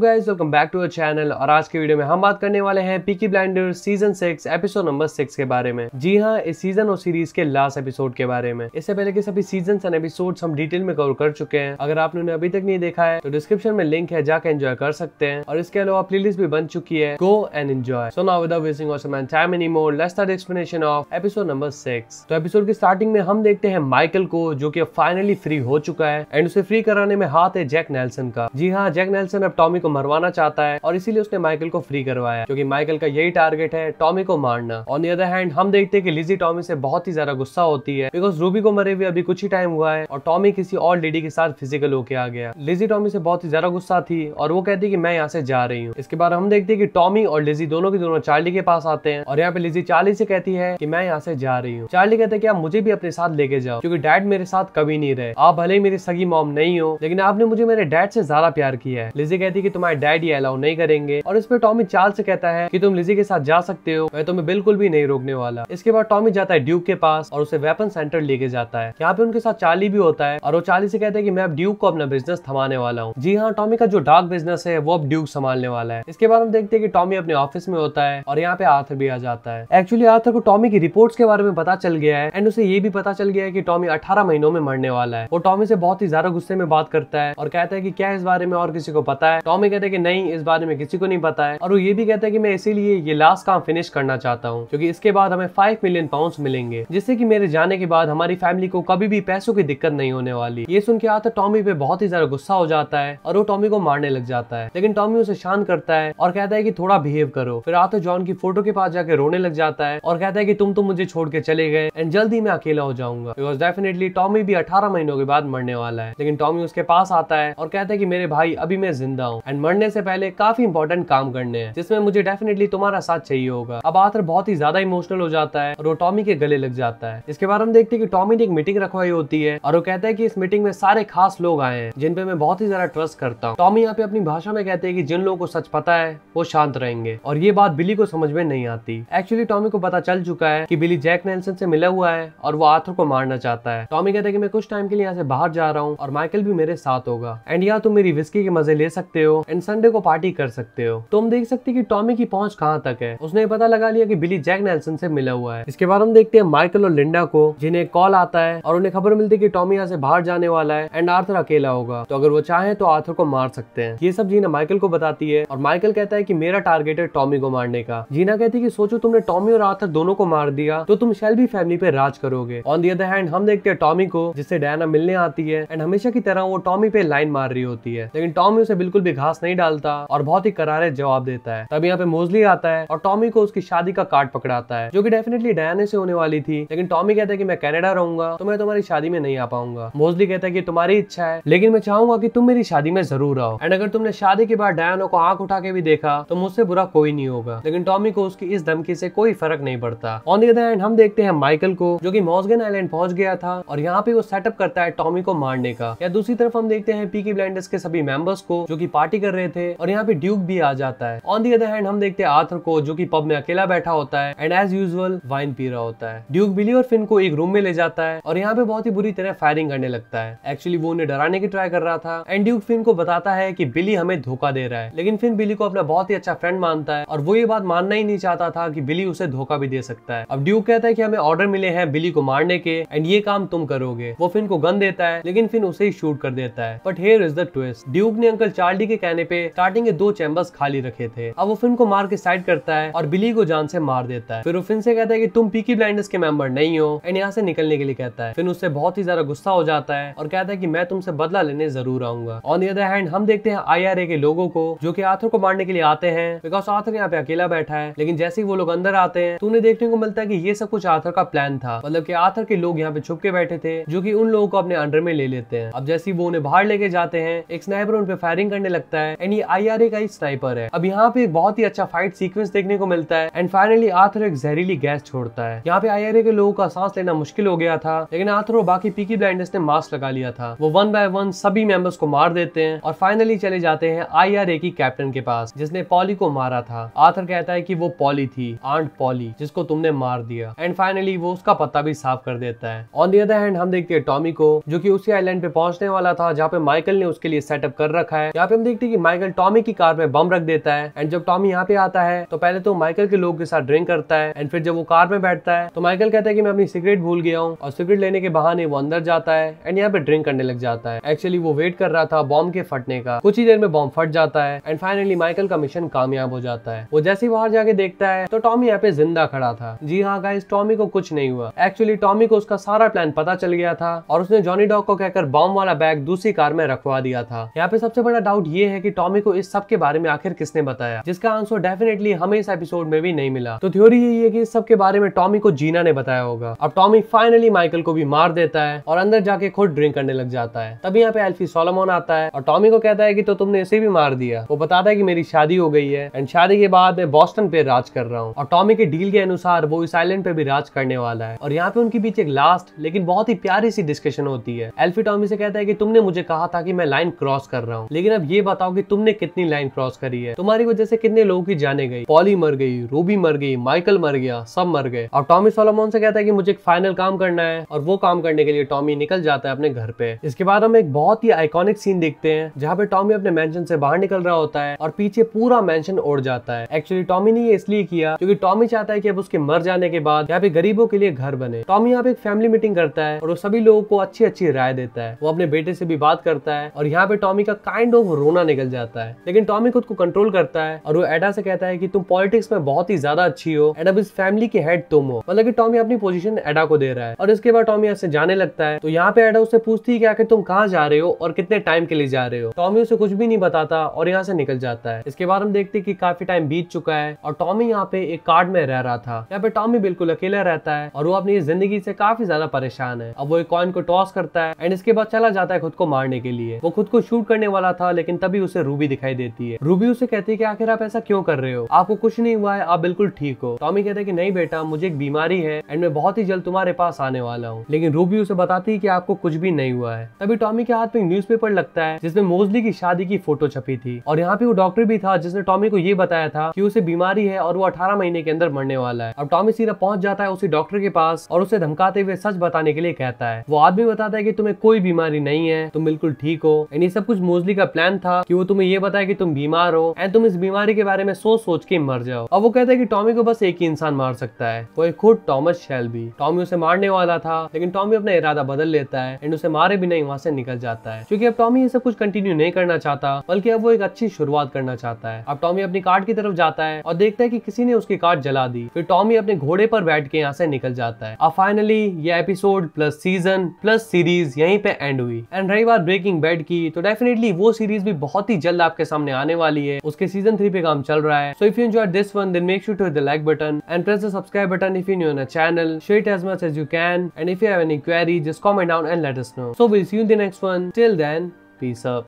आज के video में हम बात करने वाले हैं peaky blinder season six episode number six के बारे में जी हाँ इस सीजन और सीरीज के लास्ट एपिसोड के बारे में इससे पहले के सभी सीजन एंड एपिसोड हम डिटेल में कवर कर चुके हैं अगर आपने उन्हें अभी तक नहीं देखा है तो डिस्क्रिप्शन में लिंक है जाकर एंजॉय कर सकते हैं और इसके अलावा प्लेलिस्ट भी बन चुकी है go and enjoy so now without wasting of समय time any more let's start explanation of episode number six तो एपिसोड की स्टार्टिंग में हम देखते हैं माइकल को जो की फाइनली फ्री हो चुका है एंड उसे फ्री कराने में हाथ है जैक नेल्सन का जी हाँ जैक जैक नेल्सन अब टॉमी को मरवाना चाहता है और इसीलिए उसने माइकल को फ्री करवाया क्योंकि माइकल का यही टारगेट है टॉमी को मारना ऑन दी अदर हैंड हम देखते हैं कि लिजी टॉमी से बहुत ही ज्यादा गुस्सा होती है बिकॉज रूबी को मरे हुए अभी कुछ ही टाइम हुआ है और टॉमी किसी और लेडी के साथ फिजिकल होके आ गया लिजी टॉमी से बहुत ही ज्यादा गुस्सा थी और वो कहती की मैं यहाँ से जा रही हूँ इसके बाद हम देखते हैं कि टॉमी और लिजी दोनों के दोनों चार्ली के पास आते हैं और यहाँ पे लिजी चार्ली से कहती है की मैं यहाँ से जा रही हूँ चार्ली कहते हैं कि आप मुझे भी अपने साथ लेके जाओ क्योंकि डैड मेरे साथ कभी नहीं रहे आप भले ही मेरी सगी मॉम नहीं हो लेकिन आपने मुझे मेरे डैड से ज्यादा प्यार किया दिया है लिजी कहती है कि तुम्हारे डैडी अलाउ नहीं करेंगे और इस पर टॉमी चार्ल्स से कहता है कि तुम लिजी के साथ जा सकते हो मैं तुम्हें बिल्कुल भी नहीं रोकने वाला इसके बाद टॉमी जाता है ड्यूक के पास और उसे वेपन सेंटर लेके जाता है यहाँ पे उनके साथ चार्ली भी होता है और वो चार्ली से कहते हैं कि मैं अब ड्यूक को अपना बिजनेस थमाने वाला हूँ जी हाँ टॉमी का जो डार्क बिजनेस है वो अब ड्यूक संभालने वाला है इसके बाद हम देखते हैं कि टॉमी अपने ऑफिस में होता है और यहाँ पे आर्थर भी आ जाता है एक्चुअली आर्थर को टॉमी की रिपोर्ट के बारे में पता चल गया है एंड उसे ये भी पता चल गया है की टॉमी अठारह महीनों में मरने वाला है वो टॉमी से बहुत ही ज्यादा गुस्से में बात करता है और कहता है कि क्या इस बारे में और किसी किसी को पता है टॉमी कहते हैं कि नहीं इस बारे में किसी को नहीं पता है और वो ये भी कहते हैं कि मैं इसीलिए ये लास्ट काम फिनिश करना चाहता हूँ क्योंकि इसके बाद हमें फाइव मिलियन पाउंड मिलेंगे जिससे की मेरे जाने के बाद हमारी फैमिली को कभी भी पैसों की दिक्कत नहीं होने वाली ये सुन के आता टॉमी पे बहुत ही ज्यादा गुस्सा हो जाता है और वो टॉमी को मारने लग जाता है लेकिन टॉमी उसे शांत करता है और कहता है कि थोड़ा बिहेव करो फिर आता जॉन की फोटो के पास जाके रोने लग जाता है और कहता है कि तुम तो मुझे छोड़ के चले गए एंड जल्दी मैं अकेला हो जाऊंगा बिकॉज डेफिनेटली टॉमी भी अठारह महीनों के बाद मरने वाला है लेकिन टॉमी उसके पास आता है और कहता है की मेरे भाई अभी अभी मैं जिंदा हूँ एंड मरने से पहले काफी इंपॉर्टेंट काम करने हैं जिसमें मुझे डेफिनेटली तुम्हारा साथ चाहिए होगा अब आर्थर बहुत ही ज्यादा इमोशनल हो जाता है और वो टॉमी के गले लग जाता है इसके बाद हम देखते हैं कि टॉमी ने एक मीटिंग रखवाई होती है और वो कहता है कि इस मीटिंग में सारे खास लोग आए हैं जिनपे मैं बहुत ही ज्यादा ट्रस्ट करता हूँ टॉमी यहाँ पे अपनी भाषा में कहते हैं कि जिन लोगों को सच पता है वो शांत रहेंगे और ये बात बिली को समझ में नहीं आती एक्चुअली टॉमी को पता चल चुका है की बिली जैक नेल्सन से मिला हुआ है और वो आर्थर को मारना चाहता है टॉमी कहते हैं कि मैं कुछ टाइम के लिए यहाँ से बाहर जा रहा हूँ और माइकल भी मेरे साथ होगा एंड यहाँ तुम तो मेरी विस्की के मजे ले सकते हो एंड संडे को पार्टी कर सकते हो तो हम देख सकते हैं कि टॉमी की पहुंच कहाँ तक है उसने पता लगा लिया कि बिली जैक नेल्सन से मिला हुआ है इसके बाद हम देखते हैं माइकल और लिंडा को जिन्हें कॉल आता है और उन्हें खबर मिलती है कि टॉमी यहाँ से बाहर जाने वाला है एंड आर्थर अकेला होगा तो अगर वो चाहे तो आर्थर को मार सकते हैं ये सब जीना माइकल को बताती है और माइकल कहता है की मेरा टारगेट है टॉमी को मारने का जीना कहती है की सोचो तुमने टॉमी और आर्थर दोनों को मार दिया तो तुम शेल्बी फैमिली पे राज करोगे ऑन दी अदर हैंड हम देखते हैं टॉमी को जिससे डायना मिलने आती है एंड हमेशा की तरह वो टॉमी पे लाइन मार रही होती है लेकिन टॉमी टॉमी उसे बिल्कुल भी घास नहीं डालता और बहुत ही करारे जवाब देता है तब यहाँ पे मोजली आता है और टॉमी को उसकी शादी का कार्ड पकड़ाता है जो की डेफिनेटली डायने से होने वाली थी लेकिन टॉमी कहता है की मैं कैनेडा रहूंगा तो मैं तुम्हारी शादी में नहीं आ पाऊंगा मोजली कहता है की तुम्हारी इच्छा है लेकिन मैं चाहूंगा की तुम मेरी शादी में जरूर आओ एंड अगर तुमने शादी के बाद डायनो को आंख उठा के भी देखा तो मुझसे बुरा कोई नहीं होगा लेकिन टॉमी को उसकी इस धमकी से कोई फर्क नहीं पड़ता ऑन दी अदर एंड हम देखते हैं माइकल को जो की मॉसगन आइलैंड पहुंच गया था और यहाँ पे वो सेटअप करता है टॉमी को मारने का या दूसरी तरफ हम देखते हैं पीकी ब्लाइंडर्स के सभी मेंबर्स थॉमस को जो की पार्टी कर रहे थे और यहाँ पे ड्यूक भी आ जाता है ऑन दी अदर हैंड हम देखते हैं आर्थर को जो की पब में अकेला बैठा होता है एंड एज यूजल वाइन पी रहा होता है ड्यूक बिली और फिन को एक रूम में ले जाता है और यहाँ पे बहुत ही बुरी तरह फायरिंग करने लगता है एक्चुअली वो उन्हें डराने की ट्राई कर रहा था एंड ड्यूक फिन को बताता है की बिली हमें धोखा दे रहा है लेकिन फिन बिली को अपना बहुत ही अच्छा फ्रेंड मानता है और वो ये बात मानना ही नहीं चाहता था की बिली उसे धोखा भी दे सकता है अब ड्यूक कहता है की हमें ऑर्डर मिले हैं बिली को मारने के एंड ये काम तुम करोगे वो फिन को गन देता है लेकिन फिन उसे ही शूट कर देता है but here is the twist Duke ने ने अंकल चार्ली के कहने पे स्टार्टिंग के दो चैम्बर्स खाली रखे थे अब वो फिन को मार के साइड करता है और बिली को जान से मार देता है फिर वो फिन से कहता है कि तुम पीकी ब्लाइंडर्स के मेंबर नहीं हो एंड यहाँ से निकलने के लिए कहता है फिर उससे बहुत ही ज्यादा गुस्सा हो जाता है और कहता है की मैं तुमसे बदला लेने जरूर आऊंगा ऑन दी अदर हैंड हम देखते हैं आई के लोगों को जो की आथर को मारने के लिए आते हैं बिकॉज आथर यहाँ पे अकेला बैठा है लेकिन जैसे ही वो लोग अंदर आते हैं तो उन्हें देखने को मिलता है की ये सब कुछ आथर का प्लान था मतलब की आथर के लोग यहाँ पे छुप के बैठे थे जो की उन लोगों को अपने अंडर में ले लेते हैं अब जैसे ही वो उन्हें बाहर लेके जाते हैं एक स्नाइपर उन पे में फायरिंग करने लगता है एंड ये आई आर ए का ही स्नाइपर है अब यहाँ पे बहुत ही अच्छा फाइट सीक्वेंस देखने को मिलता है एंड फाइनली आथर एक जहरीली गैस छोड़ता है यहाँ पे आई आर ए के लोगों का सांस लेना मुश्किल हो गया था लेकिन आथर और बाकी पीकी ब्लाइंडर्स ने मास्क लगा लिया था वो वन बाय वन सभी मेंबर्स को मार देते हैं और फाइनली चले जाते हैं आई आर ए की कैप्टन के पास जिसने पॉली को मारा था आथर कहता है की वो पॉली थी आंट पॉली जिसको तुमने मार दिया एंड फाइनली वो उसका पता भी साफ कर देता है ऑन दी अदर हैंड हम देखते हैं टॉमी को जो की उसी आईलैंड पे पहुंचने वाला था जहाँ पे माइकल ने उसके लिए सेटअप कर रखा रखा है यहाँ पे हम देखते हैं कि माइकल टॉमी की कार में बम रख देता है एंड जब टॉमी यहाँ पे आता है तो पहले तो माइकल के लोग के साथ ड्रिंक करता है एंड फिर जब वो कार में बैठता है तो माइकल कहता है कि मैं अपनी सिगरेट भूल गया हूँ और सिगरेट लेने के बहाने वो अंदर जाता है एंड यहाँ पे ड्रिंक करने लग जाता है एक्चुअली वो वेट कर रहा था बॉम्ब के फटने का कुछ ही देर में बॉम्ब फट जाता है एंड फाइनली माइकल का मिशन कामयाब हो जाता है वो जैसे ही बाहर जाके देखता है तो टॉमी यहाँ पे जिंदा खड़ा था जी हाँ गाइस टॉमी को कुछ नहीं हुआ एक्चुअली टॉमी को उसका सारा प्लान पता चल गया था और उसने जॉनी डॉग को कहकर बॉम्ब वाला बैग दूसरी कार में रखवा दिया था यहाँ पे सबसे सबसे बड़ा डाउट ये है कि टॉमी को इस सब के बारे में आखिर किसने बताया जिसका आंसर डेफिनेटली हमें इस एपिसोड में भी नहीं मिला तो थ्योरी यही है कि इस सब के बारे में टॉमी को जीना ने बताया होगा अब टॉमी फाइनली माइकल को भी मार देता है और अंदर जाके खुद ड्रिंक करने लग जाता है तभी यहाँ पे एल्फी सोलोमोन आता है और टॉमी को कहता है की तो तुमने इसे भी मार दिया वो बताता है की मेरी शादी हो गई है एंड शादी के बाद मैं बॉस्टन पे राज कर रहा हूँ और टॉमी के डील के अनुसार वो इस आइलैंड पे भी राज करने वाला है और यहाँ पे उनके बीच एक लास्ट लेकिन बहुत ही प्यारी सी डिस्कशन होती है एल्फी टॉमी से कहता है कि तुमने मुझे कहा था कि मैं लाइन क्रॉस कर रहा हूँ हूँ लेकिन अब ये बताओ कि तुमने कितनी लाइन क्रॉस करी है तुम्हारी वजह से कितने लोगों की जाने गई पॉली मर गई रूबी मर गई माइकल मर गया सब मर गए और टॉमी सोलोमोन से कहता है कि मुझे एक फाइनल काम करना है और वो काम करने के लिए टॉमी निकल जाता है अपने घर पे इसके बाद हम एक बहुत ही आइकॉनिक सीन देखते हैं जहाँ पे टॉमी अपने मैंशन से बाहर निकल रहा होता है और पीछे पूरा मैंशन उड़ जाता है एक्चुअली टॉमी ने ये इसलिए किया क्योंकि टॉमी चाहता है कि अब उसके मर जाने के बाद यहाँ पे गरीबों के लिए घर बने टॉमी यहाँ पे एक फैमिली मीटिंग करता है और वो सभी लोगों को अच्छी अच्छी राय देता है वो अपने बेटे से भी बात करता है और यहाँ पे टॉमी का काइंड ऑफ रोना निकल जाता है लेकिन टॉमी खुद को कंट्रोल करता है और वो एडा से कहता है कि तुम पॉलिटिक्स में बहुत ही ज्यादा अच्छी हो एडा इस फैमिली के हेड तुम हो मतलब कि टॉमी अपनी पोजीशन एडा को दे रहा है और इसके बाद टॉमी ऐसे जाने लगता है तो यहाँ पे एडा उससे पूछती है कि आखिर तुम कहाँ जा रहे हो और कितने टाइम के लिए जा रहे हो टॉमी उसे कुछ भी नहीं बताता और यहाँ से निकल जाता है इसके बाद हम देखते हैं कि काफी टाइम बीत चुका है और टॉमी यहाँ पे एक कार्ड में रह रहा था यहाँ पे टॉमी बिल्कुल अकेला रहता है और वो अपनी जिंदगी से काफी ज्यादा परेशान है अब वो एक कॉइन को टॉस करता है एंड इसके बाद चला जाता है खुद को मारने के लिए वो खुद को शूट करने वाला था लेकिन तभी उसे रूबी दिखाई देती है रूबी उसे कहती है कि आखिर आप ऐसा क्यों कर रहे हो आपको कुछ नहीं हुआ है आप बिल्कुल ठीक हो टॉमी कहते हैं कि नहीं बेटा मुझे एक बीमारी है एंड मैं बहुत ही जल्द तुम्हारे पास आने वाला हूँ लेकिन रूबी उसे बताती है की आपको कुछ भी नहीं हुआ है तभी टॉमी के हाथ में न्यूज लगता है जिसमे मोजली की शादी की फोटो छपी थी और यहाँ पे वो डॉक्टर भी था जिसने टॉमी को ये बताया था की उसे बीमारी है और वो अठारह महीने के अंदर मरने वाला है अब टॉमी सीधा पहुंच जाता है उसी डॉक्टर के पास और उसे धमकाते हुए सच बताने के लिए कहता है वो आदमी बताता है की तुम्हें कोई बीमारी नहीं है तुम बिल्कुल ठीक हो एंड ये सब कुछ मोज ब्रूसली का प्लान था कि वो तुम्हें ये बताए कि तुम बीमार हो एंड तुम इस बीमारी के बारे में सोच सोच के मर जाओ अब वो कहता है कि टॉमी को बस एक ही इंसान मार सकता है वो एक खुद टॉमस शेल्बी टॉमी उसे मारने वाला था लेकिन टॉमी अपना इरादा बदल लेता है एंड उसे मारे भी नहीं वहाँ से निकल जाता है क्योंकि अब टॉमी ये सब कुछ कंटिन्यू नहीं करना चाहता बल्कि अब वो एक अच्छी शुरुआत करना चाहता है अब टॉमी अपनी कार्ड की तरफ जाता है और देखता है कि किसी ने उसकी कार्ड जला दी फिर टॉमी अपने घोड़े पर बैठ के यहाँ से निकल जाता है अब फाइनली ये episode plus season plus series यहीं पे एंड हुई एंड रही बात ब्रेकिंग बैड की तो डेफिनेटली वो सीरीज भी बहुत ही जल्द आपके सामने आने वाली है उसके सीजन थ्री पे काम चल रहा है so if you enjoy this one then make sure to the like button and press the subscribe button if you new channel share as much as you can and if you have any query just comment down and let us know so will see you in the next one till then peace up